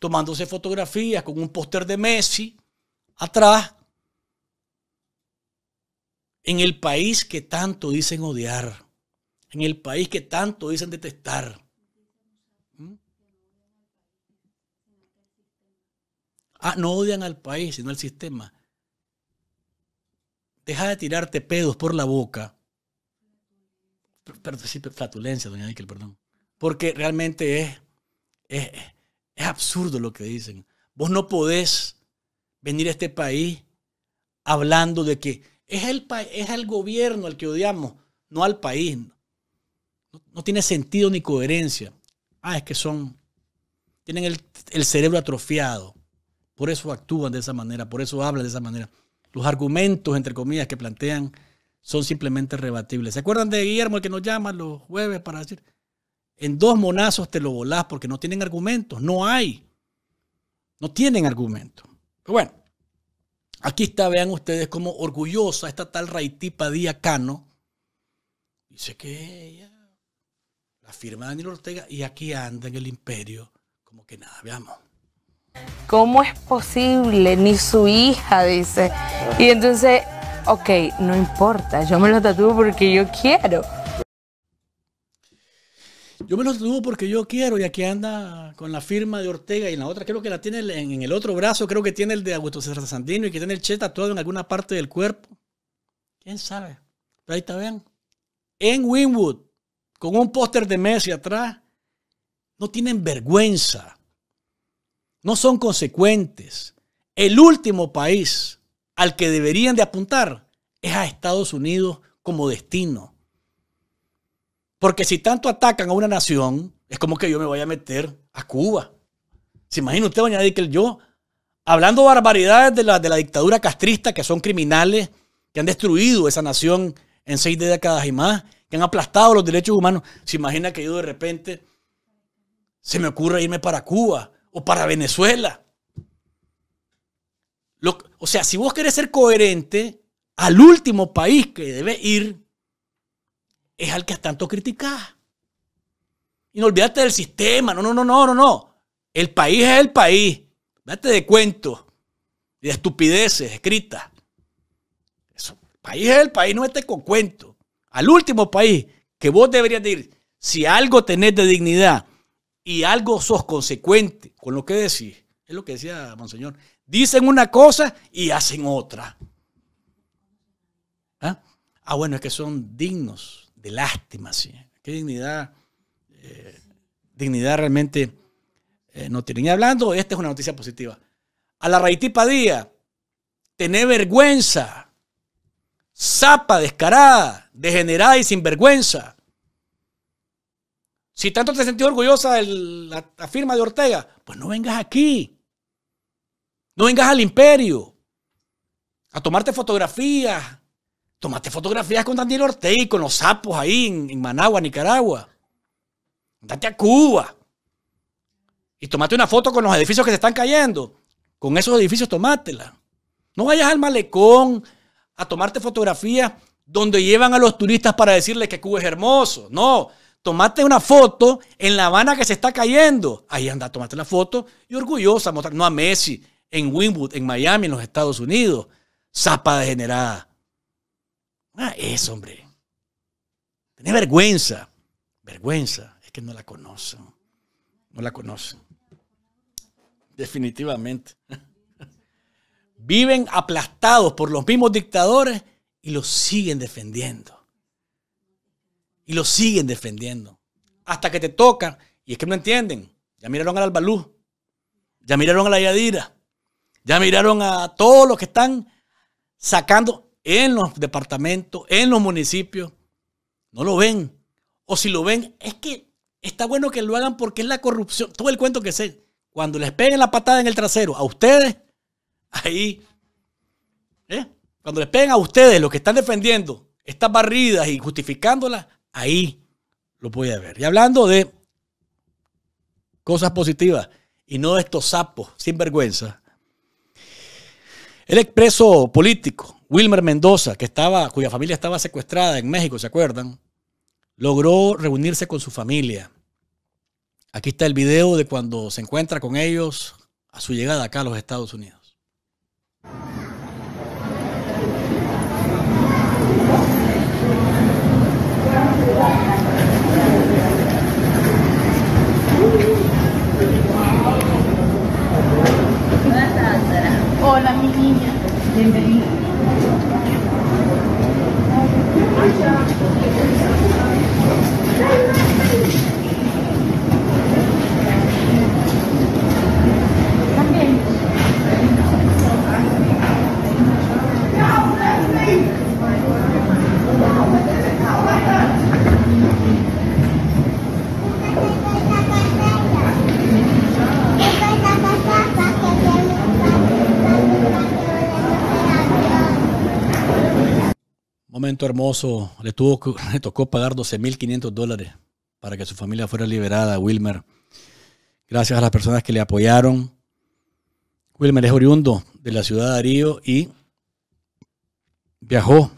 tomándose fotografías con un póster de Messi atrás en el país que tanto dicen odiar, en el país que tanto dicen detestar. ¿Mm? Ah, no odian al país, sino al sistema. Deja de tirarte pedos por la boca. Perdón, sí, flatulencia, doña Nickel, perdón. Porque realmente es, es, es absurdo lo que dicen. Vos no podés venir a este país hablando de que es el, es el gobierno al que odiamos, no al país. No, tiene sentido ni coherencia. Ah, es que son, tienen el, el cerebro atrofiado. Por eso actúan de esa manera, por eso hablan de esa manera. Los argumentos, entre comillas, que plantean son simplemente rebatibles. ¿Se acuerdan de Guillermo el que nos llama los jueves para decir, en dos monazos te lo volás porque no tienen argumentos? No hay. No tienen argumentos. Pero bueno, Aquí está, vean ustedes como orgullosa esta tal Raitipa Diacano Cano. Dice que ella, la firma de Daniel Ortega, y aquí anda en el imperio, como que nada, veamos. ¿Cómo es posible? Ni su hija, dice. Y entonces, ok, no importa, yo me lo tatúo porque yo quiero. Yo me lo dudo porque yo quiero y aquí anda con la firma de Ortega y la otra creo que la tiene en, el otro brazo, creo que tiene el de Augusto César Sandino y que tiene el Cheta tatuado en alguna parte del cuerpo. ¿Quién sabe? Pero ahí está, vean. En Winwood, con un póster de Messi atrás, no tienen vergüenza. No son consecuentes. El último país al que deberían de apuntar es a Estados Unidos como destino. Porque si tanto atacan a una nación, es como que yo me voy a meter a Cuba. ¿Se imagina usted, doña que yo hablando barbaridades de la, de la dictadura castrista, que son criminales, que han destruido esa nación en seis décadas y más, que han aplastado los derechos humanos? ¿Se imagina que yo de repente se me ocurre irme para Cuba o para Venezuela? o sea, si vos querés ser coherente, al último país que debe ir es al que tanto criticado. Y no olvídate del sistema, no, no, no, no, no, no. El país es el país. Date de cuentos y de estupideces escritas. el país es el país, no estés con cuentos. Al último país que vos deberías decir. si algo tenés de dignidad y algo sos consecuente con lo que decís, es lo que decía Monseñor, dicen una cosa y hacen otra. ah, ah bueno, es que son dignos de lástima, sí. Qué dignidad, eh, dignidad realmente eh, no tiene. Y hablando, esta es una noticia positiva. A la Raitipa Díaz, tené vergüenza, zapa descarada, degenerada y sin vergüenza Si tanto te sentís orgullosa de la firma de Ortega, pues no vengas aquí. No vengas al imperio a tomarte fotografías, Tomaste fotografías con Daniel Ortega y con los sapos ahí en, Managua, Nicaragua. Date a Cuba. Y tomate una foto con los edificios que se están cayendo. Con esos edificios tomátela. No vayas al malecón a tomarte fotografías donde llevan a los turistas para decirles que Cuba es hermoso. No, tomate una foto en La Habana que se está cayendo. Ahí anda, tomate la foto y orgullosa, no a Messi, en Winwood, en Miami, en los Estados Unidos. Zapa degenerada. Ah, eso, hombre. Tener vergüenza. Vergüenza. Es que no la conocen. No la conocen. Definitivamente. Viven aplastados por los mismos dictadores y los siguen defendiendo. Y los siguen defendiendo. Hasta que te tocan. Y es que no entienden. Ya miraron al Albalú. Ya miraron a la Yadira. Ya miraron a todos los que están sacando en los departamentos, en los municipios. No lo ven. O si lo ven, es que está bueno que lo hagan porque es la corrupción. Todo el cuento que sé. Cuando les peguen la patada en el trasero a ustedes, ahí. ¿eh? Cuando les peguen a ustedes los que están defendiendo estas barridas y justificándolas, ahí lo voy a ver. Y hablando de cosas positivas y no de estos sapos sin vergüenza. El expreso político Wilmer Mendoza, que estaba, cuya familia estaba secuestrada en México, ¿se acuerdan? Logró reunirse con su familia. Aquí está el video de cuando se encuentra con ellos a su llegada acá a los Estados Unidos. Hola, mi niña. Bienvenida. Thank you. Momento hermoso. Le, tocó pagar 12.500 dólares para que su familia fuera liberada, Wilmer. Gracias a las personas que le apoyaron. Wilmer es oriundo de la ciudad de Darío y viajó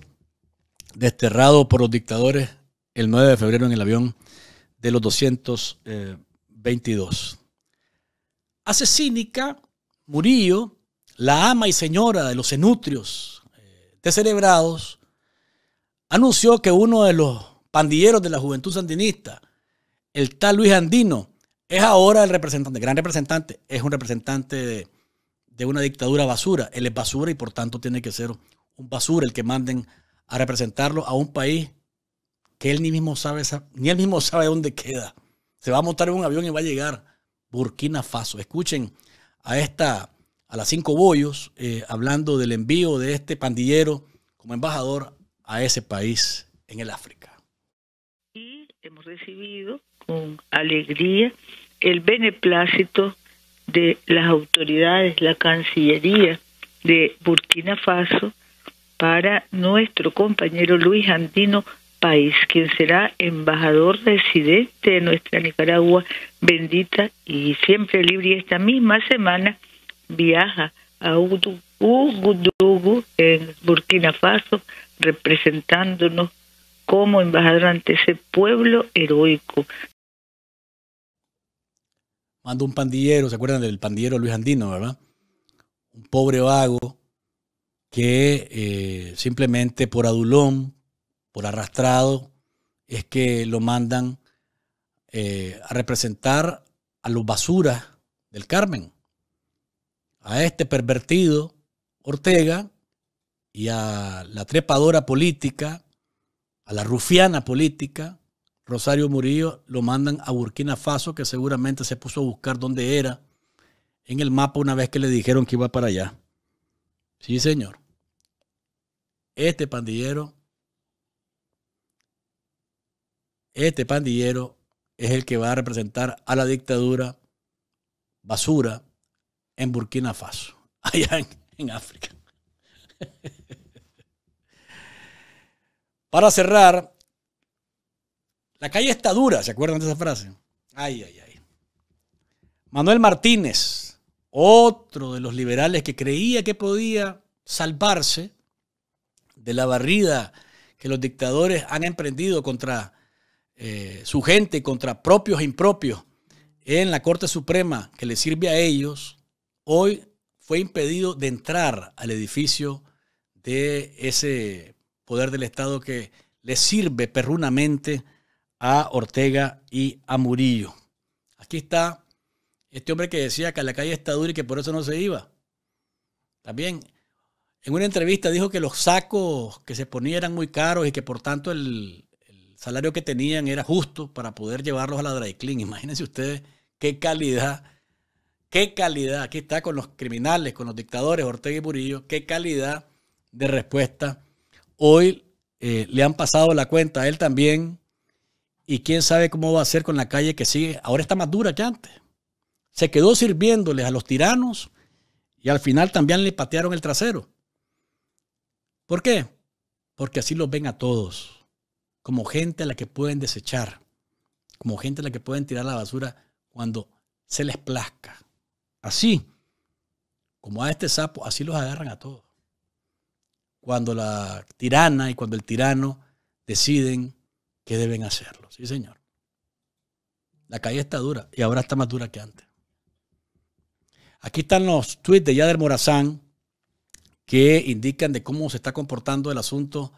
desterrado por los dictadores el 9 de febrero en el avión de los 222. Hace cínica, Murillo, la ama y señora de los enutrios eh, descerebrados, anunció que uno de los pandilleros de la juventud sandinista, el tal Luis Andino, es ahora el representante, gran representante, es un representante de, una dictadura basura. Él es basura y por tanto tiene que ser un basura el que manden a representarlo a un país que él ni mismo sabe, ni él mismo sabe dónde queda. Se va a montar en un avión y va a llegar Burkina Faso. Escuchen a esta, a las cinco bollos, eh, hablando del envío de este pandillero como embajador a ese país en el África. Y hemos recibido con alegría el beneplácito de las autoridades, la Cancillería de Burkina Faso para nuestro compañero Luis Andino País, quien será embajador residente de nuestra Nicaragua bendita y siempre libre. Y esta misma semana viaja a Ugudugu en Burkina Faso representándonos como embajador ante ese pueblo heroico. Mando un pandillero, ¿se acuerdan del pandillero Luis Andino, verdad? Un pobre vago que eh, simplemente por adulón, por arrastrado, es que lo mandan eh, a representar a los basuras del Carmen. A este pervertido Ortega y a la trepadora política, a la rufiana política, Rosario Murillo lo mandan a Burkina Faso, que seguramente se puso a buscar dónde era en el mapa una vez que le dijeron que iba para allá. Sí, señor. Este pandillero, este pandillero es el que va a representar a la dictadura basura en Burkina Faso, allá en, África. Para cerrar, la calle está dura, ¿se acuerdan de esa frase? Ay, ay, ay. Manuel Martínez, otro de los liberales que creía que podía salvarse de la barrida que los dictadores han emprendido contra eh, su gente, contra propios e impropios en la Corte Suprema que le sirve a ellos, hoy fue impedido de entrar al edificio de ese poder del Estado que le sirve perrunamente a Ortega y a Murillo. Aquí está este hombre que decía que la calle está dura y que por eso no se iba. También en una entrevista dijo que los sacos que se ponían eran muy caros y que por tanto el, salario que tenían era justo para poder llevarlos a la dry clean. Imagínense ustedes qué calidad, qué calidad. Aquí está con los criminales, con los dictadores, Ortega y Murillo, qué calidad de respuesta Hoy eh, le han pasado la cuenta a él también. Y quién sabe cómo va a ser con la calle que sigue. Ahora está más dura que antes. Se quedó sirviéndoles a los tiranos y al final también le patearon el trasero. ¿Por qué? Porque así los ven a todos, como gente a la que pueden desechar, como gente a la que pueden tirar la basura cuando se les plazca. Así, como a este sapo, así los agarran a todos cuando la tirana y cuando el tirano deciden que deben hacerlo. Sí, señor. La calle está dura y ahora está más dura que antes. Aquí están los tweets de Yader Morazán que indican de cómo se está comportando el asunto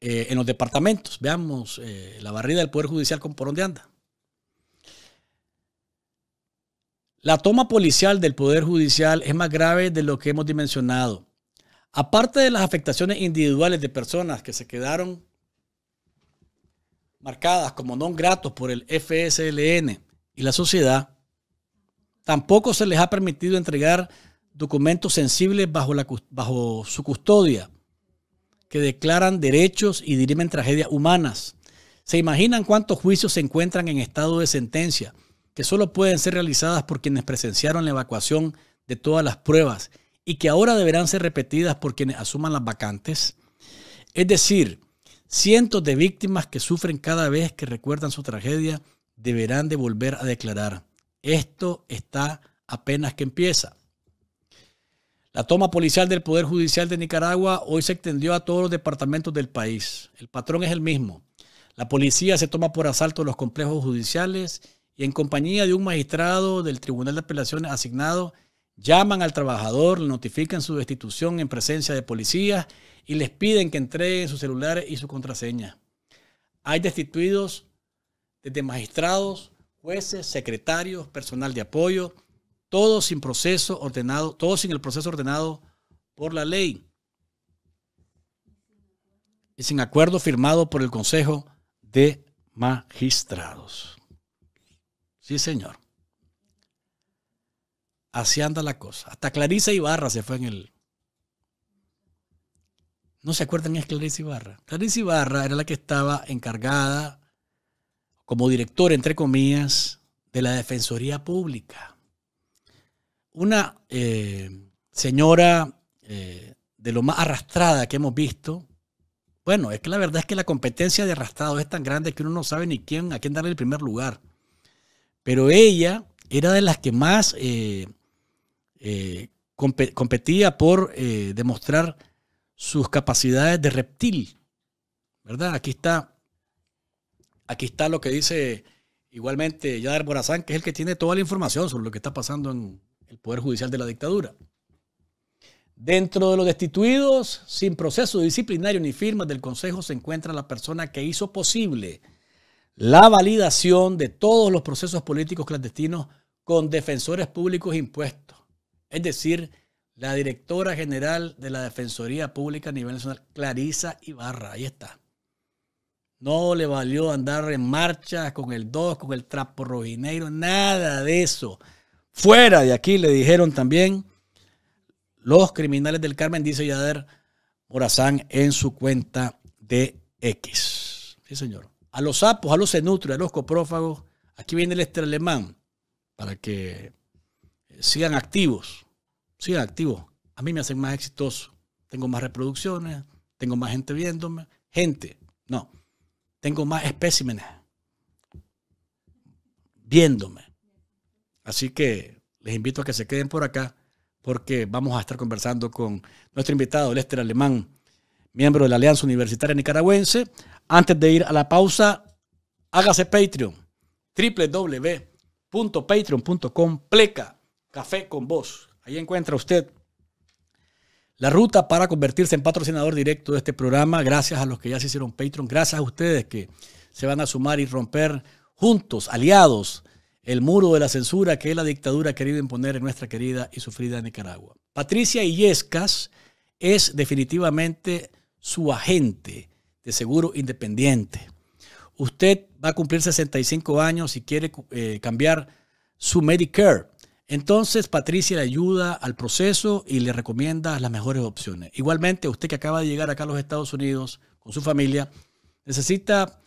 eh, en los departamentos. Veamos eh, la barrida del Poder Judicial con por dónde anda. La toma policial del Poder Judicial es más grave de lo que hemos dimensionado. Aparte de las afectaciones individuales de personas que se quedaron marcadas como no gratos por el FSLN y la sociedad, tampoco se les ha permitido entregar documentos sensibles bajo, su custodia que declaran derechos y dirimen tragedias humanas. ¿Se imaginan cuántos juicios se encuentran en estado de sentencia que solo pueden ser realizadas por quienes presenciaron la evacuación de todas las pruebas y que ahora deberán ser repetidas por quienes asuman las vacantes. Es decir, cientos de víctimas que sufren cada vez que recuerdan su tragedia deberán de volver a declarar. Esto está apenas que empieza. La toma policial del Poder Judicial de Nicaragua hoy se extendió a todos los departamentos del país. El patrón es el mismo. La policía se toma por asalto los complejos judiciales y en compañía de un magistrado del Tribunal de Apelaciones asignado Llaman al trabajador, le notifican su destitución en presencia de policías y les piden que entreguen sus celulares y su contraseña. Hay destituidos desde magistrados, jueces, secretarios, personal de apoyo, todos sin proceso ordenado, todos sin el proceso ordenado por la ley y sin acuerdo firmado por el Consejo de Magistrados. Sí, señor. Así anda la cosa. Hasta Clarisa Ibarra se fue en el. ¿No se acuerdan es Clarisa Ibarra? Clarisa Ibarra era la que estaba encargada, como directora, entre comillas, de la Defensoría Pública. Una eh, señora eh, de lo más arrastrada que hemos visto. Bueno, es que la verdad es que la competencia de arrastrado es tan grande que uno no sabe ni quién, a quién darle el primer lugar. Pero ella era de las que más eh, eh, competía por eh, demostrar sus capacidades de reptil, ¿verdad? Aquí está, aquí está lo que dice igualmente Yadar Borazán, que es el que tiene toda la información sobre lo que está pasando en el Poder Judicial de la dictadura. Dentro de los destituidos, sin proceso disciplinario ni firmas del Consejo, se encuentra la persona que hizo posible la validación de todos los procesos políticos clandestinos con defensores públicos impuestos es decir, la directora general de la Defensoría Pública a nivel nacional, Clarisa Ibarra, ahí está. No le valió andar en marcha con el 2, con el trapo rojineiro, nada de eso. Fuera de aquí le dijeron también los criminales del Carmen, dice Yader Morazán en su cuenta de X. Sí, señor. A los sapos, a los cenutrios, a los coprófagos. Aquí viene el estrelemán para que sigan activos, sigan activos. A mí me hacen más exitoso. Tengo más reproducciones, tengo más gente viéndome. Gente, no. Tengo más especímenes viéndome. Así que les invito a que se queden por acá porque vamos a estar conversando con nuestro invitado, Lester Alemán, miembro de la Alianza Universitaria Nicaragüense. Antes de ir a la pausa, hágase Patreon, www.patreon.com pleca Café con Vos. Ahí encuentra usted la ruta para convertirse en patrocinador directo de este programa. Gracias a los que ya se hicieron Patreon. Gracias a ustedes que se van a sumar y romper juntos, aliados, el muro de la censura que la dictadura ha querido imponer en nuestra querida y sufrida Nicaragua. Patricia Illescas es definitivamente su agente de seguro independiente. Usted va a cumplir 65 años y quiere eh, cambiar su Medicare entonces Patricia le ayuda al proceso y le recomienda las mejores opciones. Igualmente, usted que acaba de llegar acá a los Estados Unidos con su familia, necesita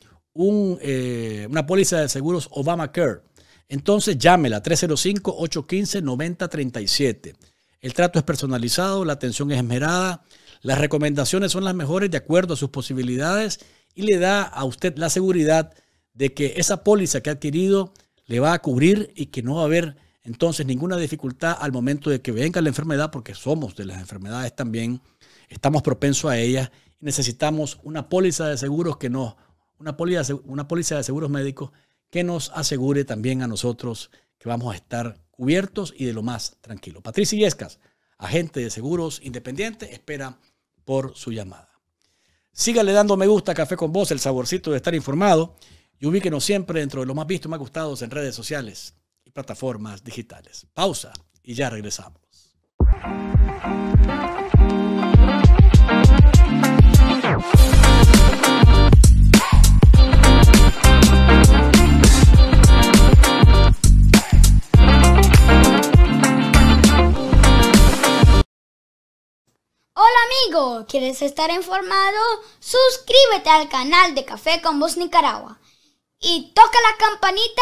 eh, una póliza de seguros Obamacare. Entonces llámela 305-815-9037. El trato es personalizado, la atención es esmerada, las recomendaciones son las mejores de acuerdo a sus posibilidades y le da a usted la seguridad de que esa póliza que ha adquirido le va a cubrir y que no va a haber entonces, ninguna dificultad al momento de que venga la enfermedad, porque somos de las enfermedades también, estamos propensos a ellas y necesitamos una póliza de seguros que nos, una póliza, una póliza de seguros médicos que nos asegure también a nosotros que vamos a estar cubiertos y de lo más tranquilo. Patricia Yescas, agente de seguros independiente, espera por su llamada. Sígale dando me gusta Café con Vos, el saborcito de estar informado y ubíquenos siempre dentro de los más vistos y más gustados en redes sociales plataformas digitales. Pausa y ya regresamos. Hola amigo, ¿quieres estar informado? Suscríbete al canal de Café con Voz Nicaragua y toca la campanita